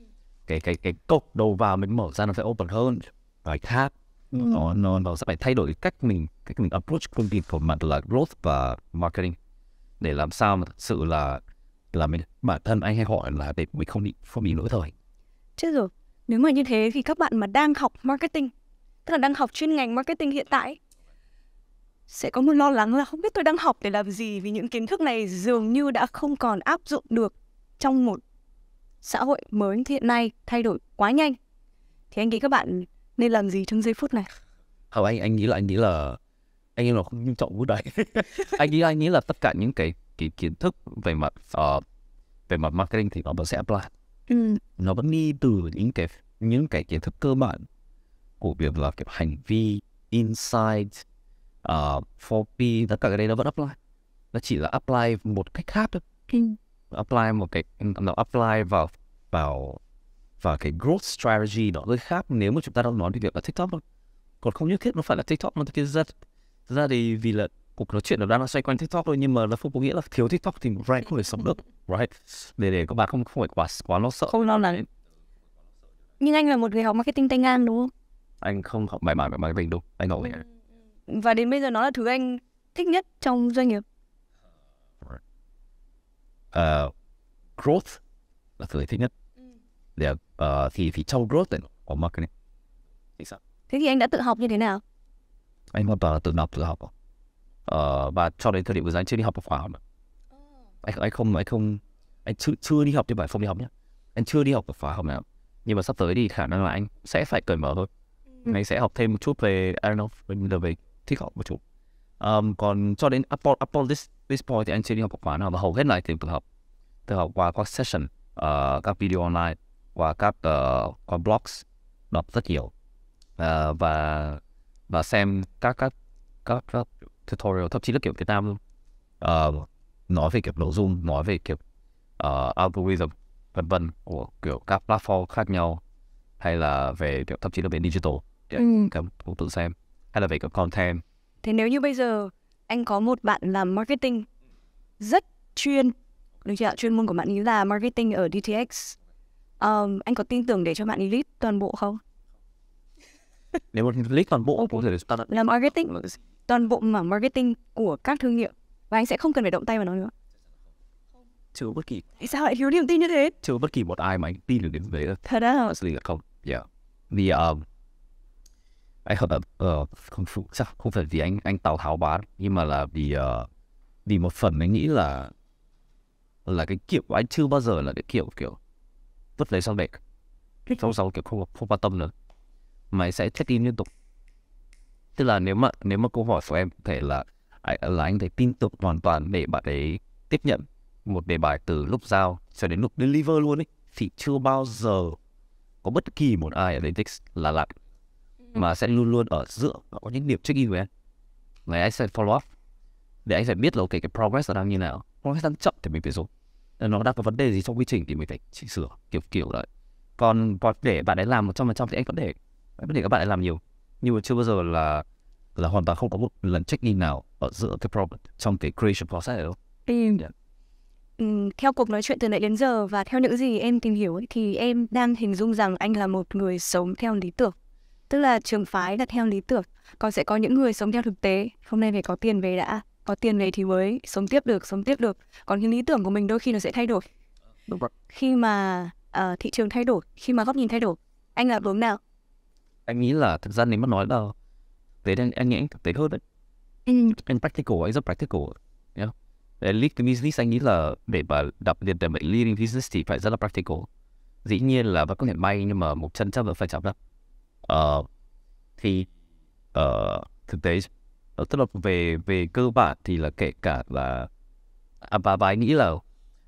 cái cái cái cốc đầu vào mình mở ra nó phải open hơn phải khác ừ. nó nó nó sẽ phải thay đổi cách mình cách mình approach công việc của mặt là growth và marketing để làm sao mà thật sự là là mình bản thân anh hay hỏi là để mình không bị không bị lỗi thời chết rồi nếu mà như thế thì các bạn mà đang học marketing tức là đang học chuyên ngành marketing hiện tại sẽ có một lo lắng là không biết tôi đang học để làm gì vì những kiến thức này dường như đã không còn áp dụng được trong một xã hội mới hiện nay thay đổi quá nhanh thì anh nghĩ các bạn nên làm gì trong giây phút này không anh anh nghĩ là anh nghĩ là anh nghĩ là không nghiêm trọng vụ đấy anh nghĩ anh nghĩ là tất cả những cái cái kiến thức về mặt uh, về mặt marketing thì nó vẫn sẽ apply ừ. nó vẫn đi từ những cái những cái kiến thức cơ bản của việc là cái hành vi inside uh, 4P tất cả cái đấy nó vẫn apply nó chỉ là apply một cách khác thôi ừ. apply một cái nó apply vào vào và cái growth strategy đó hơi khác nếu mà chúng ta đang nói về việc là TikTok thôi còn không nhất thiết nó phải là TikTok mà thực ra ra thì vì là cuộc nói chuyện đó nó xoay quanh tiktok thôi nhưng mà nó không có nghĩa là thiếu tiktok thì brand không thể sống được right để để các bạn không không phải quá quá lo sợ không lo lắng nhưng anh là một người học marketing tay ngang đúng không anh không học bài bản về marketing đâu anh học ừ. và đến bây giờ nó là thứ anh thích nhất trong doanh nghiệp uh, growth là thứ thích nhất ừ. để uh, thì thì trong growth này có marketing thế thì anh đã tự học như thế nào anh hoàn toàn là tự học tự học à? ờ, và cho đến thời điểm vừa rồi anh chưa đi học một khóa mà anh anh không anh không anh chưa chưa đi học thì phải không đi học nhé anh chưa đi học một khóa học nào nhưng mà sắp tới thì khả năng là anh sẽ phải cởi mở thôi ừ. anh sẽ học thêm một chút về I don't know mình về thích học một chút um, còn cho đến apple apple this this point thì anh chưa đi học một khóa nào và hầu hết là tìm tự học tự học qua các session uh, các video online qua các uh, qua blogs đọc rất nhiều uh, và và xem các các các, các tutorial thậm chí là kiểu Việt Nam luôn uh, nói về kiểu nội dung nói về kiểu uh, algorithm vân vân của kiểu các platform khác nhau hay là về kiểu thậm chí là về digital yeah, dạ, ừ. Cảm, cũng tự xem hay là về kiểu content thế nếu như bây giờ anh có một bạn làm marketing rất chuyên được chưa chuyên môn của bạn ấy là marketing ở DTX um, anh có tin tưởng để cho bạn ấy lead toàn bộ không nếu mà lead toàn bộ cũng thể để chúng ta làm marketing toàn bộ mảng marketing của các thương hiệu và anh sẽ không cần phải động tay vào nó nữa chưa bất kỳ sao lại thiếu niềm tin như thế chưa bất kỳ một ai mà anh tin được đến đấy là thật à sự là không yeah vì um, anh không uh, không sao không phải vì anh anh tào tháo bán nhưng mà là vì uh, vì một phần anh nghĩ là là cái kiểu của anh chưa bao giờ là cái kiểu kiểu vứt lấy sau bệ sau sau kiểu không không quan tâm nữa mày sẽ check in liên tục tức là nếu mà nếu mà câu hỏi của em thể là là anh thấy tin tưởng hoàn toàn để bạn ấy tiếp nhận một đề bài từ lúc giao cho đến lúc deliver luôn ấy thì chưa bao giờ có bất kỳ một ai ở Datex là lặn ừ. mà sẽ luôn luôn ở giữa có những điểm check in của em này anh sẽ follow up để anh sẽ biết là ok cái progress nó đang như nào progress đang chậm thì mình phải dùng nó đang có vấn đề gì trong quy trình thì mình phải chỉnh sửa kiểu kiểu đấy còn còn để bạn ấy làm một trăm phần trăm thì anh vẫn để anh vẫn để các bạn ấy làm nhiều nhưng mà chưa bao giờ là là hoàn toàn không có một lần check in nào ở giữa cái problem trong cái creation process này đâu. Ừ. Yeah. Ừ, theo cuộc nói chuyện từ nãy đến giờ và theo những gì em tìm hiểu ấy, thì em đang hình dung rằng anh là một người sống theo lý tưởng tức là trường phái là theo lý tưởng còn sẽ có những người sống theo thực tế hôm nay phải có tiền về đã có tiền về thì mới sống tiếp được sống tiếp được còn cái lý tưởng của mình đôi khi nó sẽ thay đổi khi mà uh, thị trường thay đổi khi mà góc nhìn thay đổi anh là hướng nào anh nghĩ là thực ra nếu mà nói là thế anh, anh nghĩ anh thực tế hơn đấy ừ. anh practical anh rất practical yeah. lead business anh nghĩ là để mà đặc biệt để mà leading business thì phải rất là practical dĩ nhiên là vẫn có thể may nhưng mà một chân chắc là phải chậm lắm uh, thì uh, thực tế ờ, tức là về về cơ bản thì là kể cả là à, và và anh nghĩ là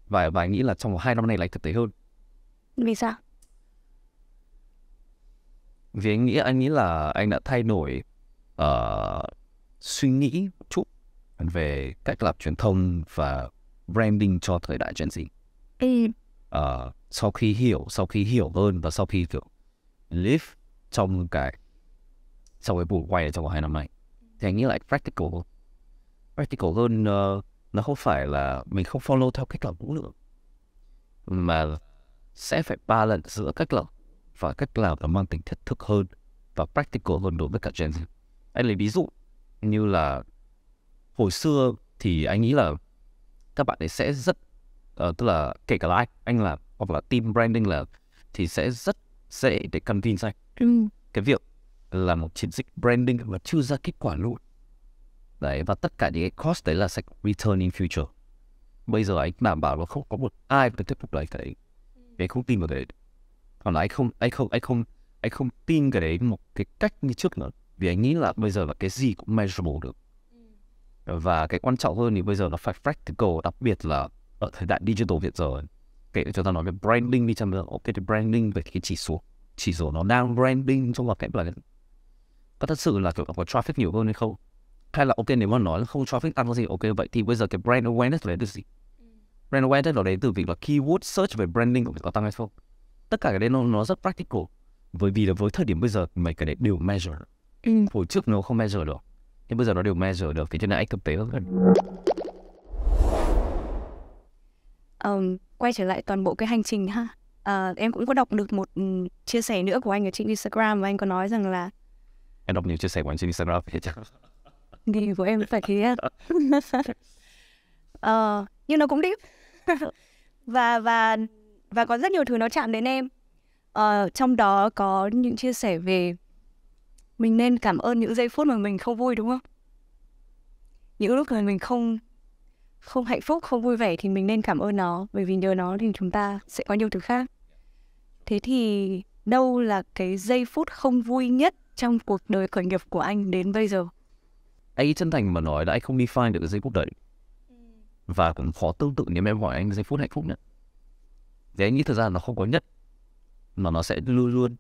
và và nghĩ là trong hai năm nay lại thực tế hơn vì sao vì anh nghĩ anh nghĩ là anh đã thay đổi uh, suy nghĩ một chút về cách làm truyền thông và branding cho thời đại Gen Z. Ừ. Uh, sau khi hiểu, sau khi hiểu hơn và sau khi kiểu live trong cái sau cái buổi quay trong hai năm nay thì anh nghĩ là practical practical hơn uh, nó không phải là mình không follow theo cách làm cũ nữa mà sẽ phải balance giữa cách làm và cách làm nó mang tính thiết thực hơn và practical hơn đối với cả Gen Z. Anh lấy ví dụ như là hồi xưa thì anh nghĩ là các bạn ấy sẽ rất uh, tức là kể cả là anh anh là hoặc là team branding là thì sẽ rất dễ để convince anh cái việc là một chiến dịch branding mà chưa ra kết quả luôn đấy và tất cả những cái cost đấy là sẽ return in future bây giờ anh đảm bảo là không có một ai có thể thuyết phục lại cái đấy để không tin vào đấy còn là anh không anh không anh không anh không tin cái đấy một cái cách như trước nữa vì anh nghĩ là bây giờ là cái gì cũng measurable được ừ. và cái quan trọng hơn thì bây giờ nó phải practical đặc biệt là ở thời đại digital hiện giờ kể chúng ta nói về branding đi chăng nữa ok thì branding về cái chỉ số chỉ số nó đang branding trong một cái là có thật sự là kiểu có traffic nhiều hơn hay không hay là ok nếu mà nói là không traffic tăng gì ok vậy thì bây giờ cái brand awareness lấy được gì ừ. brand awareness nó đến từ việc là keyword search về branding của mình có tăng hay không tất cả cái đấy nó, nó rất practical bởi vì là với thời điểm bây giờ mày cái đấy đều measure ừ. hồi trước nó không measure được nhưng bây giờ nó đều measure được thì cho nên anh thực tế hơn um, quay trở lại toàn bộ cái hành trình ha à, em cũng có đọc được một ừ, chia sẻ nữa của anh ở trên Instagram và anh có nói rằng là em đọc nhiều chia sẻ của anh trên Instagram thì chắc thì của em phải thế uh, nhưng nó cũng deep và và và có rất nhiều thứ nó chạm đến em uh, trong đó có những chia sẻ về mình nên cảm ơn những giây phút mà mình không vui đúng không những lúc mà mình không không hạnh phúc không vui vẻ thì mình nên cảm ơn nó bởi vì nhờ nó thì chúng ta sẽ có nhiều thứ khác thế thì đâu là cái giây phút không vui nhất trong cuộc đời khởi nghiệp của anh đến bây giờ anh chân thành mà nói là anh không đi find được cái giây phút đấy ừ. và cũng khó tương tự nếu em hỏi anh giây phút hạnh phúc nhất thì anh nghĩ thực ra nó không có nhất mà nó sẽ luôn luôn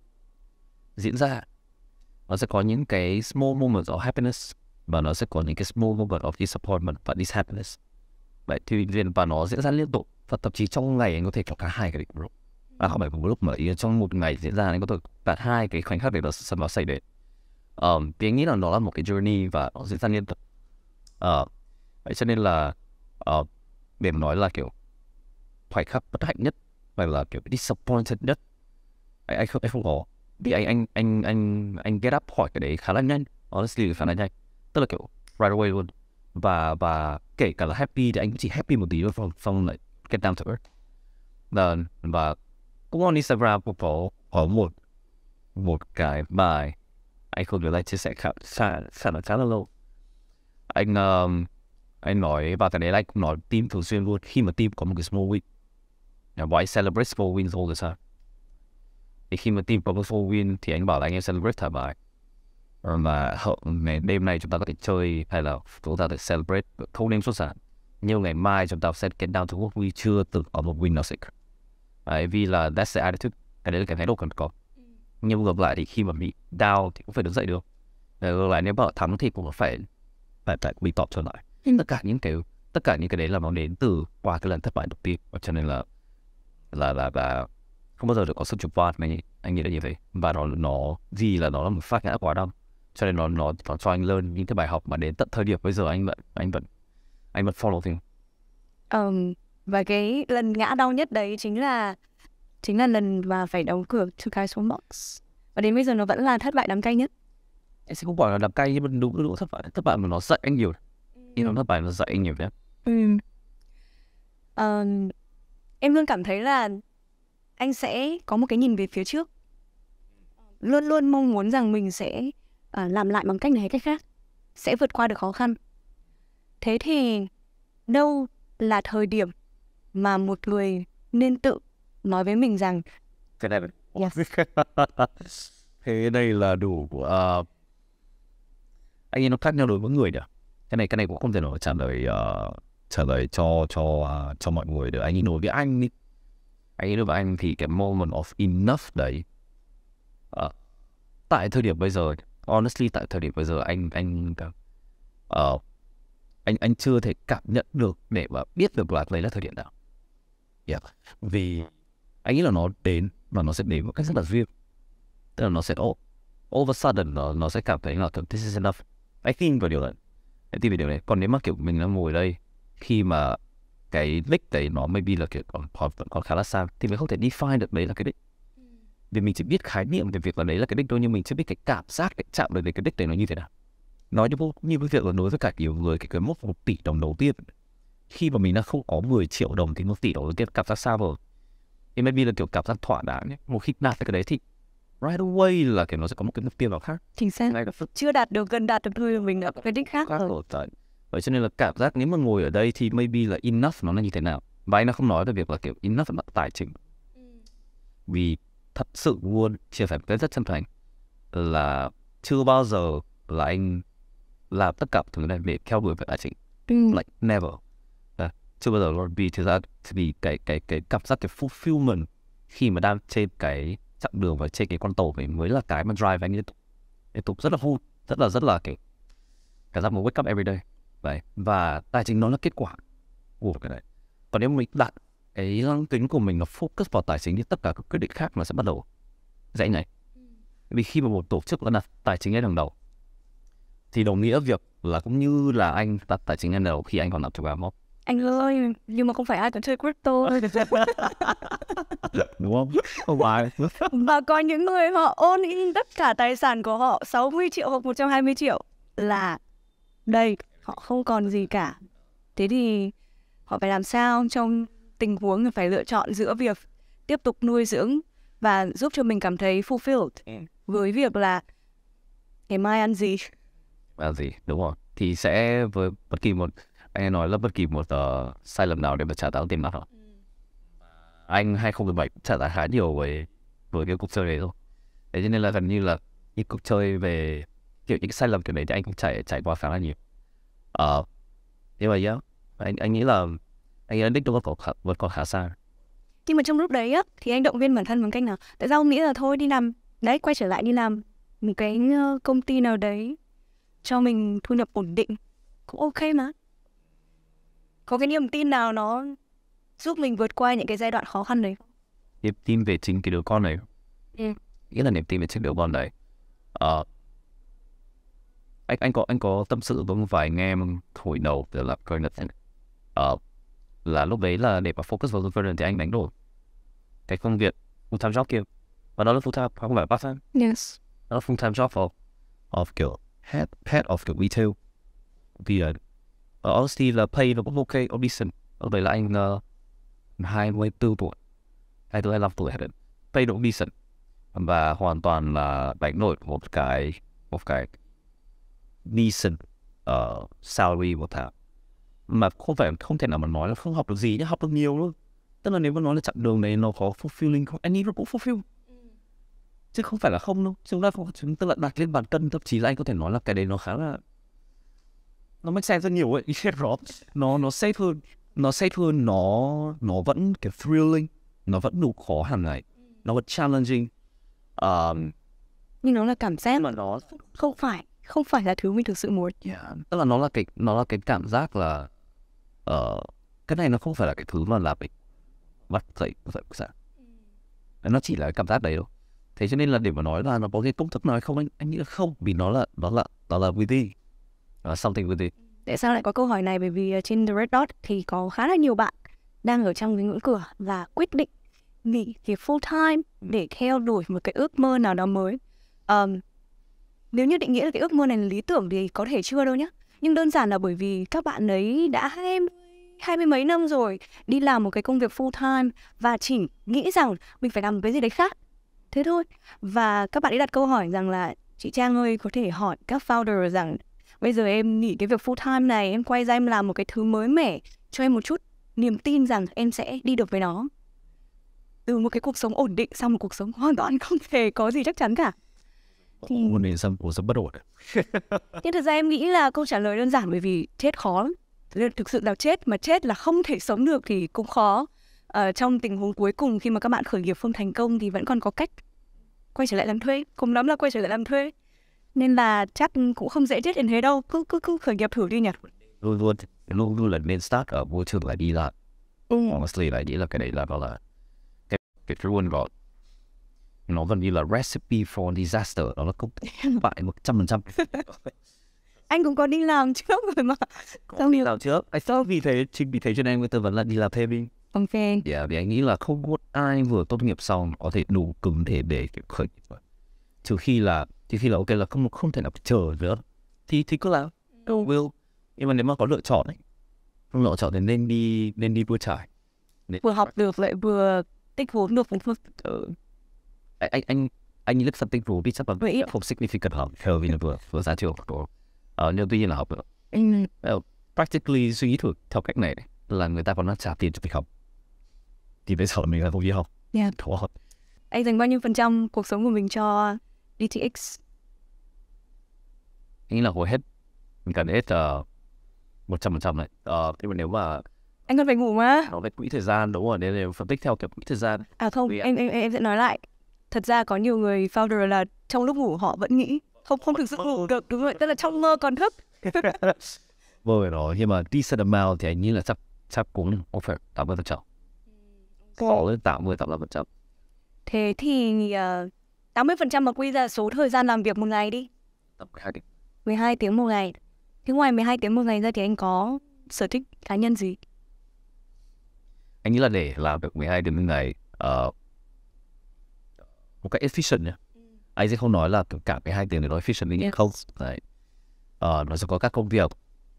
diễn ra nó sẽ có những cái small moments of happiness và nó sẽ có những cái small moments of disappointment và dishappiness vậy thì viên và nó diễn ra liên tục và thậm chí trong ngày anh có thể có cả hai cái định lúc à không phải một lúc mà ý trong một ngày diễn ra anh có thể cả hai cái khoảnh khắc để nó, nó xảy đến um, thì anh nghĩ là nó là một cái journey và nó diễn ra liên tục uh, vậy cho nên là uh, để mà nói là kiểu khoảnh khắc bất hạnh nhất phải là kiểu disappointed nhất anh, anh không anh không có vì anh anh anh anh anh get up hỏi cái đấy khá là nhanh honestly là khá là ừ. nhanh tức là kiểu right away luôn và và kể cả là happy thì anh cũng chỉ happy một tí thôi xong xong lại get down to earth và, và cũng on Instagram cũng có có một một cái bài anh không được lại chia sẻ khá khá khá là khá là lâu anh um, anh nói và cái đấy anh cũng nói team thường xuyên luôn khi mà team có một cái small week Dạ, Now, why celebrate small wins all the time? Thì khi mà team purposeful win thì anh bảo là anh em celebrate thoải mái. Ờ, Rồi mà ngày đêm nay chúng ta có thể chơi hay là chúng ta thể celebrate thâu đêm xuất sản. Nhưng ngày mai chúng ta sẽ get down to what we chưa từng ở một win nào sẽ. Đấy, vì là that's the attitude. Cái đấy là cái thái độ cần có. Nhưng ngược lại thì khi mà bị down thì cũng phải đứng dậy được. Và ngược lại nếu mà thắng thì cũng phải phải phải bị tọt trở lại. Tất cả những cái tất cả những cái đấy là nó đến từ qua cái lần thất bại đầu tiên. Cho nên là là là là không bao giờ được có sự chụp quan anh anh nghĩ là như thế và nó nó gì là nó là một phát ngã quá đông cho nên nó nó nó cho anh lên những cái bài học mà đến tận thời điểm bây giờ anh vẫn anh vẫn anh vẫn follow thêm um, và cái lần ngã đau nhất đấy chính là chính là lần mà phải đóng cửa Two Guys One Box và đến bây giờ nó vẫn là thất bại đắng cay nhất em sẽ không bảo là đắng cay nhưng mà đúng đúng thất bại thất bại mà nó dạy anh nhiều nhưng nó ừ. thất bại nó dạy anh nhiều đấy ừ. um, em luôn cảm thấy là anh sẽ có một cái nhìn về phía trước luôn luôn mong muốn rằng mình sẽ uh, làm lại bằng cách này hay cách khác sẽ vượt qua được khó khăn thế thì đâu là thời điểm mà một người nên tự nói với mình rằng cái này yes. thế đây là đủ của uh... anh ấy nó khác nhau đối với người nhỉ cái này cái này cũng không thể nào trả lời uh, trả lời cho cho uh, cho mọi người được anh ấy nối với anh đi anh ấy nối với anh thì cái moment of enough đấy uh, tại thời điểm bây giờ honestly tại thời điểm bây giờ anh anh uh, anh anh chưa thể cảm nhận được để mà biết được là đấy là thời điểm nào yeah. vì anh nghĩ là nó đến và nó sẽ đến một cách rất là riêng tức là nó sẽ all, oh, all of a sudden nó, nó sẽ cảm thấy là this is enough i think vào điều này i think về điều này còn nếu mà kiểu mình đang ngồi đây khi mà cái đích đấy nó maybe là kiểu còn, còn, còn khá là xa thì mình không thể define được đấy là cái đích ừ. vì mình chỉ biết khái niệm về việc là đấy là cái đích thôi nhưng mình chưa biết cái cảm giác cái chạm được đến cái đích đấy nó như thế nào nói như vô như cái việc là nối với cả nhiều người cái cái mốc một tỷ đồng đầu tiên khi mà mình đã không có 10 triệu đồng thì một tỷ đồng đầu tiên cảm giác xa vời thì maybe là kiểu cảm giác thỏa đáng nhé một khi đạt được cái đấy thì right away là kiểu nó sẽ có một cái mục tiêu nào khác chính xác chưa đạt được gần đạt được thôi mình đã có cái đích khác rồi vậy cho nên là cảm giác nếu mà ngồi ở đây thì maybe là enough nó là như thế nào và anh nó không nói về việc là kiểu enough là tài chính ừ. vì thật sự luôn chia sẻ một cái rất chân thành là chưa bao giờ là anh làm tất cả thứ này để theo đuổi về tài chính ừ. like never à, chưa bao giờ luôn vì thực ra vì cái cái cái cảm giác cái fulfillment khi mà đang trên cái chặng đường và trên cái con tàu mình mới là cái mà drive anh liên tục liên tục rất là vui rất là rất là cái cảm giác một wake up every day đấy và tài chính nó là kết quả của cái đấy còn nếu mình đặt cái kính của mình nó focus vào tài chính thì tất cả các quyết định khác nó sẽ bắt đầu dãy này ừ. vì khi mà một tổ chức đã đặt tài chính lên hàng đầu thì đồng nghĩa việc là cũng như là anh đặt tài chính lên đầu khi anh còn làm cho cả mốc anh ơi nhưng mà không phải ai cũng chơi crypto đúng không không phải và có những người họ ôn in tất cả tài sản của họ 60 triệu hoặc 120 triệu là đây họ không còn gì cả thế thì họ phải làm sao trong tình huống phải lựa chọn giữa việc tiếp tục nuôi dưỡng và giúp cho mình cảm thấy fulfilled ừ. với việc là ngày mai ăn gì ăn gì đúng không? thì sẽ với bất kỳ một anh nói là bất kỳ một uh, sai lầm nào để mà trả táo tiền mặt họ anh 2017 trả giá khá nhiều với với cái cuộc chơi này thôi thế cho nên là gần như là những cuộc chơi về kiểu những sai lầm kiểu đấy thì anh cũng trải trải qua khá là nhiều ờ uh, nhưng mà yeah, anh anh nghĩ là anh nghĩ đích đúng có khả, vượt qua khá xa nhưng mà trong lúc đấy á thì anh động viên bản thân bằng cách nào tại sao ông nghĩ là thôi đi làm đấy quay trở lại đi làm một cái ờ, công ty nào đấy cho mình thu nhập ổn định cũng ok mà có cái niềm tin nào nó giúp mình vượt qua những cái giai đoạn khó khăn đấy không niềm tin về chính cái đứa con này ừ. nghĩa là niềm tin về chính đứa con này uh, anh anh có anh có tâm sự với một vài anh em hồi đầu từ là Kernel uh, dạ. ờ, là lúc đấy là để mà focus vào Kernel thì anh đánh đổi cái công việc full time job kia và nó là full time không phải part time yes nó là full time job of of kiểu head head of kiểu retail vì là uh, honestly là pay nó cũng okay or decent lúc đấy là anh ờ, hai mươi bốn tuổi hai mươi lăm tuổi hết pay nó decent và hoàn toàn là đánh đổi một cái một cái decent uh, salary một tháng mà không phải không thể nào mà nói là không học được gì nhé học được nhiều luôn tức là nếu mà nói là chặng đường này nó có fulfilling không anh nghĩ nó cũng fulfill ừ. chứ không phải là không đâu chúng ta không chúng ta là đặt lên bàn cân thậm chí là anh có thể nói là cái đấy nó khá là nó mới sense rất nhiều ấy nó nó nó safe hơn nó safe hơn nó nó vẫn cái thrilling nó vẫn đủ khó hàng ngày ừ. nó vẫn challenging um, nhưng nó là cảm giác mà nó không phải không phải là thứ mình thực sự muốn yeah. Dạ, tức là nó là cái nó là cái cảm giác là uh, cái này nó không phải là cái thứ mà là mình vặt dậy dậy sao nó chỉ là cái cảm giác đấy thôi thế cho nên là để mà nói là nó có cái công thức nào hay không anh anh nghĩ là không vì nó là nó là nó là within uh, something within tại sao lại có câu hỏi này bởi vì ờ, trên The Red Dot thì có khá là nhiều bạn đang ở trong cái ngưỡng cửa và quyết định nghỉ việc full time ừ. để theo đuổi một cái ước mơ nào đó mới um, nếu như định nghĩa là cái ước mơ này là lý tưởng thì có thể chưa đâu nhé nhưng đơn giản là bởi vì các bạn ấy đã hai hai mươi mấy năm rồi đi làm một cái công việc full time và chỉ nghĩ rằng mình phải làm cái gì đấy khác thế thôi và các bạn ấy đặt câu hỏi rằng là chị Trang ơi có thể hỏi các founder rằng bây giờ em nghỉ cái việc full time này em quay ra em làm một cái thứ mới mẻ cho em một chút niềm tin rằng em sẽ đi được với nó từ một cái cuộc sống ổn định sang một cuộc sống hoàn toàn không thể có gì chắc chắn cả không muốn để dâm cuộc sống bất ổn nhưng à? thật ra em nghĩ là câu trả lời đơn giản bởi vì chết khó lắm thực sự là chết mà chết là không thể sống được thì cũng khó ở ờ, trong tình huống cuối cùng khi mà các bạn khởi nghiệp không thành công thì vẫn còn có cách quay trở lại làm thuê cùng lắm là quay trở lại làm thuê nên là chắc cũng không dễ chết đến thế đâu cứ cứ cứ khởi nghiệp thử đi nhỉ luôn luôn luôn luôn là nên start ở môi trường là đi lại ừ. honestly lại nghĩ là cái đấy là gọi là cái cái luôn gọi nó gần như là recipe for disaster đó là công bại một trăm phần trăm anh cũng có đi làm trước rồi mà có đi làm trước anh sao vì thế chính vì thế cho nên em tư vấn là đi làm thêm đi ok yeah, dạ, vì anh nghĩ là không có ai vừa tốt nghiệp xong có thể đủ cứng để để khởi nghiệp trừ khi là trừ khi là ok là không không thể nào chờ nữa thì thì cứ làm oh. will nhưng mà nếu mà có lựa chọn ấy không lựa chọn thì nên đi nên đi vừa trải nên... vừa học được lại vừa tích vốn được cũng phương ừ anh anh anh look something will be some way of significant help help in the for that your or ờ nhưng tuy nhiên là học được anh ờ, ờ, practically suy nghĩ thử theo cách này là người ta còn đang trả tiền cho việc học thì bây giờ mình là vô đi học yeah. Đúng không? anh dành bao nhiêu phần trăm cuộc sống của mình cho DTX anh nghĩ là hầu hết mình cần hết ờ, một trăm phần trăm này ờ uh, thế mà nếu mà anh cần phải ngủ mà nó phải quỹ thời gian đúng rồi nên là phân tích theo kiểu quỹ thời gian à không em, em em sẽ nói lại thật ra có nhiều người founder là trong lúc ngủ họ vẫn nghĩ không không thực sự ngủ được đúng rồi tức là trong mơ còn thức vừa rồi nhưng mà decent amount thì anh nghĩ là sắp sắp cũng cũng phải tám mươi phần trăm ừ. có đến tám mươi tám mươi phần trăm thế thì ờ, tám mươi phần trăm mà quy ra số thời gian làm việc một ngày đi mười hai tiếng một ngày thế ngoài mười hai tiếng một ngày ra thì anh có sở thích cá nhân gì anh nghĩ là để làm được mười hai tiếng một ngày uh, một cách efficient nhé ừ. anh sẽ không nói là cả cái hai tiền để nói efficient yes. không đấy ờ, nó sẽ có các công việc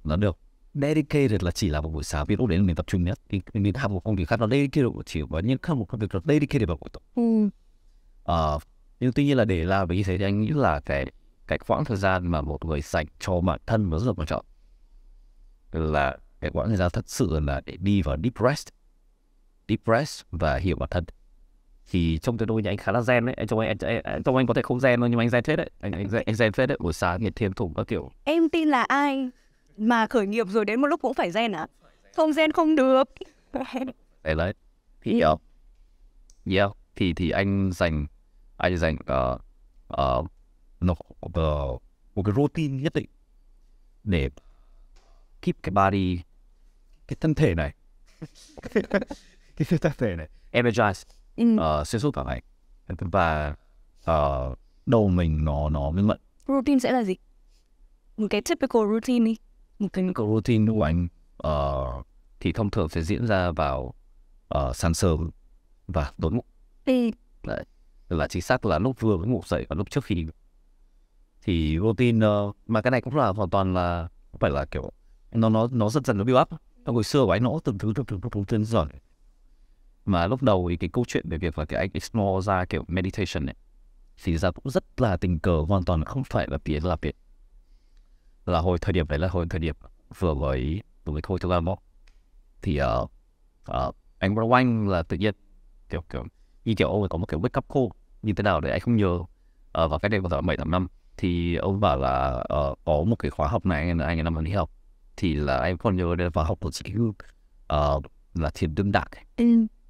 nó được dedicated là chỉ là một buổi sáng vì lúc đấy mình tập trung nhất thì mình làm một công việc khác nó dedicated chiều, và những khác một công việc nó dedicated vào buổi tối ừ. ờ, nhưng tuy nhiên là để làm như thế thì anh nghĩ là cái cái quãng thời gian mà một người dành cho bản thân nó rất là quan trọng là cái quãng thời gian thật sự là để đi vào deep rest deep rest và hiểu bản thân thì trông tôi nhà anh khá là gen đấy anh trông anh, anh, trông anh có thể không gen đâu nhưng mà anh gen phết đấy anh anh, anh, anh gen phết đấy buổi sáng nhiệt thêm thùng các kiểu em tin là ai mà khởi nghiệp rồi đến một lúc cũng phải gen à không gen không được đấy đấy thì yeah. Ừ. Ờ, yeah. thì thì anh dành anh dành uh, uh, nó uh, một cái routine nhất định để keep cái body cái thân thể này cái thân thể này energize ừ. uh, xuyên suốt cả ngày và uh, ờ, đầu mình nó nó minh mẫn routine sẽ là gì một cái typical routine đi một cái typical routine của anh uh, thì thông thường sẽ diễn ra vào uh, sáng sớm và tối muộn ừ. Đấy. là chính xác là lúc vừa mới ngủ dậy và lúc trước khi thì routine uh, mà cái này cũng là hoàn toàn là phải là kiểu nó nó nó dần dần nó build up hồi xưa của anh nó từng thứ từng thứ từng thứ dần mà lúc đầu thì cái câu chuyện về việc là cái anh explore ra kiểu meditation này thì ra cũng rất là tình cờ hoàn toàn không phải là tiếng là việc là hồi thời điểm đấy là hồi thời điểm vừa mới vừa mới thôi làm đó thì uh, uh, anh Brown Wang là tự nhiên kiểu kiểu như kiểu ông có một kiểu wake up call như thế nào để anh không nhớ uh, ờ, vào cách đây vào bảy tám năm thì ông bảo là uh, có một cái khóa học này anh anh năm đi học thì là anh còn nhớ đến vào học của chị uh, là thiền đương đạc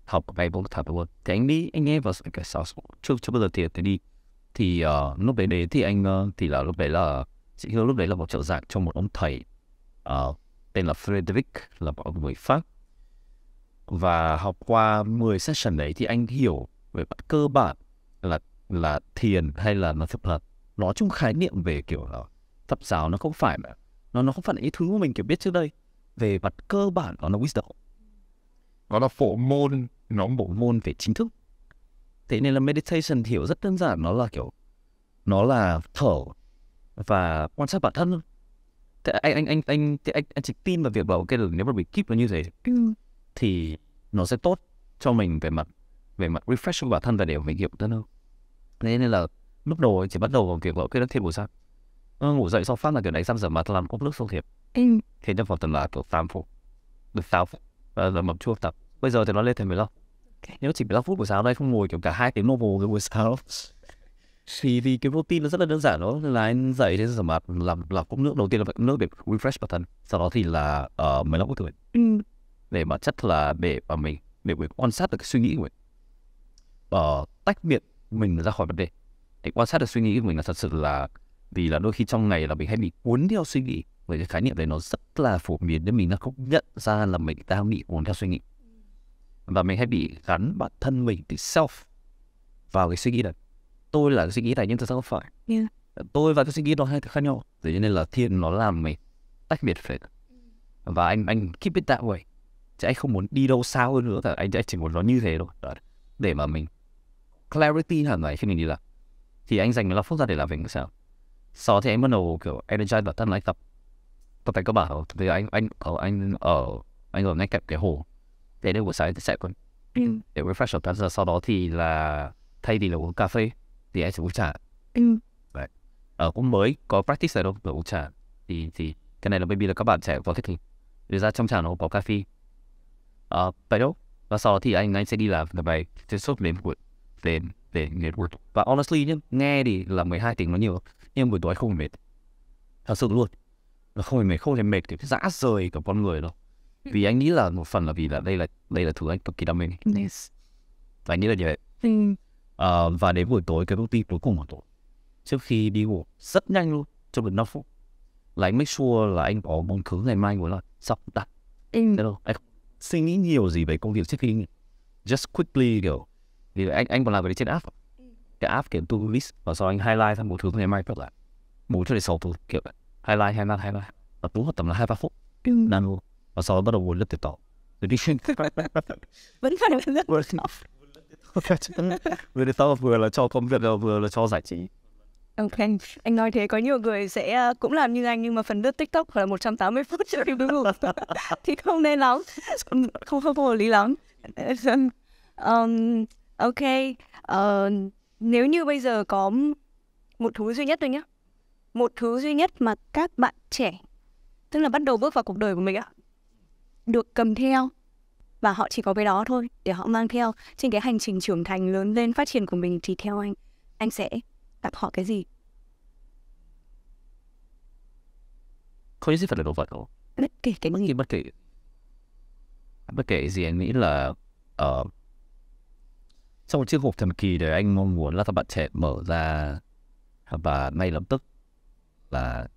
học Bible thật luôn thì anh đi anh nghe vào cái sao chưa chưa bao giờ thiệt thì đi thì uh, lúc đấy đấy thì anh uh, thì là lúc đấy là chị Hương lúc đấy là một trợ giảng cho một ông thầy uh, tên là Frederick là một người Pháp và học qua 10 session đấy thì anh hiểu về mặt cơ bản là là thiền hay là nó thực là nói chung khái niệm về kiểu là thập giáo nó không phải mà nó nó không phải là những thứ mà mình kiểu biết trước đây về mặt cơ bản nó là wisdom nó là phổ môn nó bộ môn về chính thức thế nên là meditation hiểu rất đơn giản nó là kiểu nó là thở và quan sát bản thân thế anh anh anh anh anh, anh chỉ tin vào việc bảo cái là nếu mà bị keep nó như thế thì nó sẽ tốt cho mình về mặt về mặt refresh của bản thân và để mình hiểu thân hơn thế nên là lúc đầu chỉ bắt đầu vào việc là ok nó thêm buổi sáng ừ, ngủ dậy sau phát là kiểu đánh răng rửa mặt làm cốc nước sông thiệp thế trong phòng tầm là kiểu tám phút được sáu phút và là mập chua tập bây giờ thì nó lên thành mười lăm nếu chỉ 15 phút buổi sáng đây không ngồi kiểu cả hai tiếng đồng hồ buổi sáng thì vì cái routine nó rất là đơn giản đó là anh dậy trên rửa mặt làm làm cốc nước đầu tiên là cốc nước để refresh bản thân sau đó thì là uh, mình lọc cái thử để mà chất là để mà mình để mình quan sát được cái suy nghĩ của mình uh, tách biệt mình ra khỏi vấn đề để quan sát được suy nghĩ của mình là thật sự là vì là đôi khi trong ngày là mình hay bị cuốn theo suy nghĩ bởi cái khái niệm đấy nó rất là phổ biến nên mình nó không nhận ra là mình đang bị cuốn theo suy nghĩ và mình hay bị gắn bản thân mình thì self vào cái suy nghĩ này tôi là cái suy nghĩ này nhưng thực ra không phải yeah. tôi và cái suy nghĩ đó hai thứ khác nhau thế cho nên là thiên nó làm mình tách biệt phải và anh anh keep it that way chứ anh không muốn đi đâu xa hơn nữa cả anh, anh chỉ muốn nó như thế thôi đó. để mà mình clarity hẳn này khi mình đi làm thì anh dành 15 phút ra để làm việc sao sau thì anh bắt đầu kiểu energize bản thân lại tập tập tại các bạn thì anh anh ở anh ở anh ở ngay cạnh cái hồ để đến buổi sáng thì sẽ còn ừ. để refresh bản giờ sau đó thì là thay vì là uống cà phê thì anh sẽ uống trà vậy ừ. ở cũng mới có practice này đâu mà uống trà thì thì cái này là baby là các bạn trẻ có thích thì đưa ra trong trà nó có cafe ờ vậy đâu và sau đó thì anh anh sẽ đi làm bài trên xúc đến buổi đến để network và honestly nhé, nghe thì là 12 tiếng nó nhiều nhưng buổi tối không mệt thật sự luôn nó không hề mệt không thể mệt kiểu dã rời cả con người đâu vì anh nghĩ là một phần là vì là đây là đây là thứ anh cực kỳ đam mê yes. Và anh nghĩ là như vậy ừ. uh, và đến buổi tối cái công ty cuối cùng của tôi trước khi đi ngủ rất nhanh luôn trong được 5 phút là anh make sure là anh có bốn thứ ngày mai của là sắp đặt ừ. đâu anh suy nghĩ nhiều gì về công việc trước khi just quickly kiểu thì anh anh còn làm cái trên app cái app kiểu to list và sau anh highlight thêm một thứ ngày mai phải là một thứ để sau thứ kiểu highlight highlight highlight tập đúng tầm là hai ba phút ừ. nano اصابره والتي تقع vẫn phải là rất Vì tao vừa là cho công việc vừa là cho giải trí Ok, anh nói thế có nhiều người sẽ cũng làm như anh nhưng mà phần lướt TikTok là 180 phút chưa kịp thì không nên lắm, không không hợp lý lắm. um, ok, uh, nếu như bây giờ có một thứ duy nhất thôi nhé, một thứ duy nhất mà các bạn trẻ, tức là bắt đầu bước vào cuộc đời của mình ạ, được cầm theo và họ chỉ có cái đó thôi để họ mang theo trên cái hành trình trưởng thành lớn lên phát triển của mình thì theo anh anh sẽ tặng họ cái gì không nhất phải là đồ vật đâu bất kể cái gì bất kể bất kể gì anh nghĩ là ở ờ, uh, trong chiếc hộp thần kỳ để anh mong muốn là các bạn trẻ mở ra và ngay lập tức là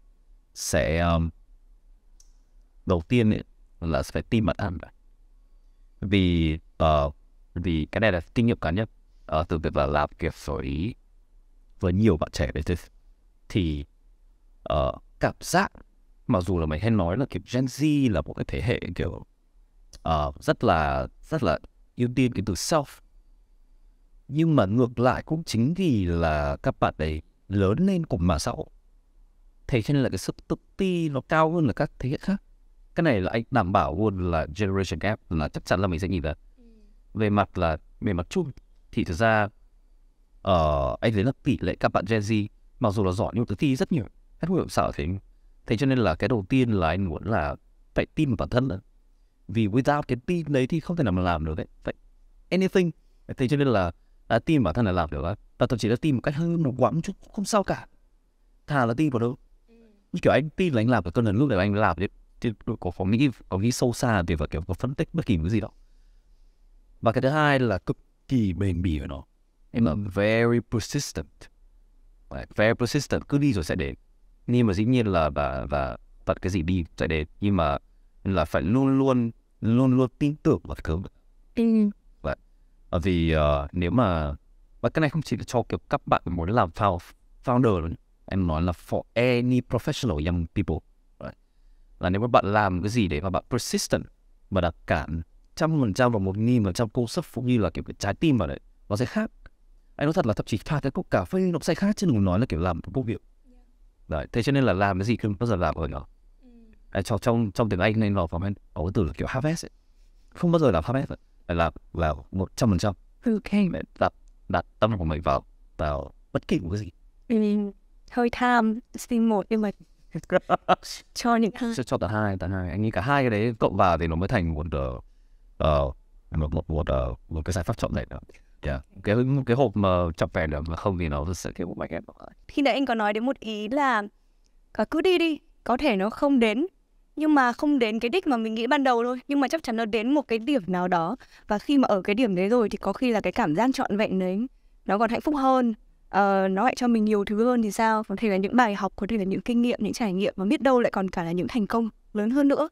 sẽ um, đầu tiên ấy, là phải tin mật ăn vậy vì uh, vì cái này là kinh nghiệm cá nhân uh, từ việc là làm việc với với nhiều bạn trẻ đấy thì, thì ờ, uh, cảm giác mặc dù là mình hay nói là kiểu Gen Z là một cái thế hệ kiểu uh, rất là rất là ưu tiên cái từ self nhưng mà ngược lại cũng chính vì là các bạn ấy lớn lên cùng mạng xã hội thế cho nên là cái sức tự ti nó cao hơn là các thế hệ khác cái này là anh đảm bảo luôn là generation gap là chắc chắn là mình sẽ nhìn được ừ. về mặt là về mặt chung thì thực ra uh, anh thấy là tỷ lệ các bạn Gen Z mặc dù là giỏi nhưng tự thi rất nhiều hết hiểu sợ thế thế cho nên là cái đầu tiên là anh muốn là phải tin vào bản thân nữa vì without cái tin đấy thì không thể nào mà làm được ấy phải anything thế cho nên là đã à, tin bản thân là làm được á và thậm chí là tin một cách hơi nó quắm chút không sao cả thà là tin vào đâu ừ. như kiểu anh tin là anh làm được cơn lần lúc này anh làm đấy thì đội của phòng Mỹ có nghĩ sâu xa về và kiểu có phân tích bất kỳ cái gì đó và cái thứ hai là cực kỳ bền bỉ của nó em là very persistent very persistent cứ đi rồi sẽ đến nhưng mà dĩ nhiên là và và tật cái gì đi sẽ đến nhưng mà là phải luôn luôn luôn luôn tin tưởng vào thứ ừ. vậy vì uh, nếu mà và cái này không chỉ là cho kiểu các bạn muốn làm founder founder luôn em nói là for any professional young people là nếu mà bạn làm cái gì để mà bạn persistent và đặt cả trăm phần trăm và một nghìn phần trăm công sức cũng như là kiểu cái trái tim vào đấy nó sẽ khác anh nói thật là thậm chí pha cái cốc cà phê nó sẽ khác chứ đừng nói là kiểu làm một công việc đấy thế cho nên là làm cái gì không bao giờ làm ở nó à, trong trong trong tiếng anh nên nó phòng anh có cái từ là kiểu harvest ấy. không bao giờ làm harvest phải làm là một trăm phần trăm ok mẹ đặt đặt tâm của mình vào vào bất kỳ một cái gì ừ, hơi tham xin một nhưng mà cho những cho, cho cả hai cả hai anh nghĩ cả hai cái đấy cộng vào thì nó mới thành một uh, uh, một một một, uh, một cái giải pháp chọn vẹn được yeah. Dạ. cái cái hộp mà chọn vẻ được mà không thì nó sẽ kiểu mạnh em khi nãy anh có nói đến một ý là cả cứ đi đi có thể nó không đến nhưng mà không đến cái đích mà mình nghĩ ban đầu thôi nhưng mà chắc chắn nó đến một cái điểm nào đó và khi mà ở cái điểm đấy rồi thì có khi là cái cảm giác trọn vẹn đấy nó còn hạnh phúc hơn uh, nó lại cho mình nhiều thứ hơn thì sao có thể là những bài học có thể là những kinh nghiệm những trải nghiệm và biết đâu lại còn cả là những thành công lớn hơn nữa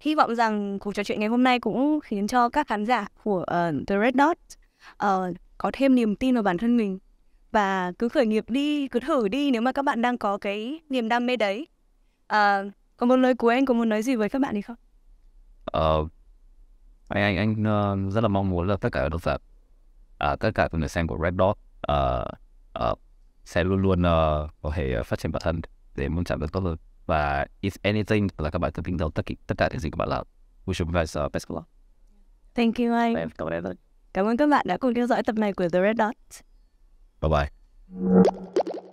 hy vọng rằng cuộc trò chuyện ngày hôm nay cũng khiến cho các khán giả của uh, The Red Dot uh, có thêm niềm tin vào bản thân mình và cứ khởi nghiệp đi cứ thử đi nếu mà các bạn đang có cái niềm đam mê đấy uh, có một lời cuối anh có muốn nói gì với các bạn đi không uh, anh anh anh uh, rất là mong muốn là tất cả các độc giả à, tất cả các người xem của Red Dot uh, uh, sẽ luôn luôn uh, có thể ờ, phát triển bản thân để muốn chạm được tốt hơn và if anything là các bạn cứ tin đầu tất cả tất cả những gì các bạn làm wish you guys uh, best of luck thank you anh em cảm ơn anh cảm ơn các bạn đã cùng theo dõi tập này của The Red Dot bye bye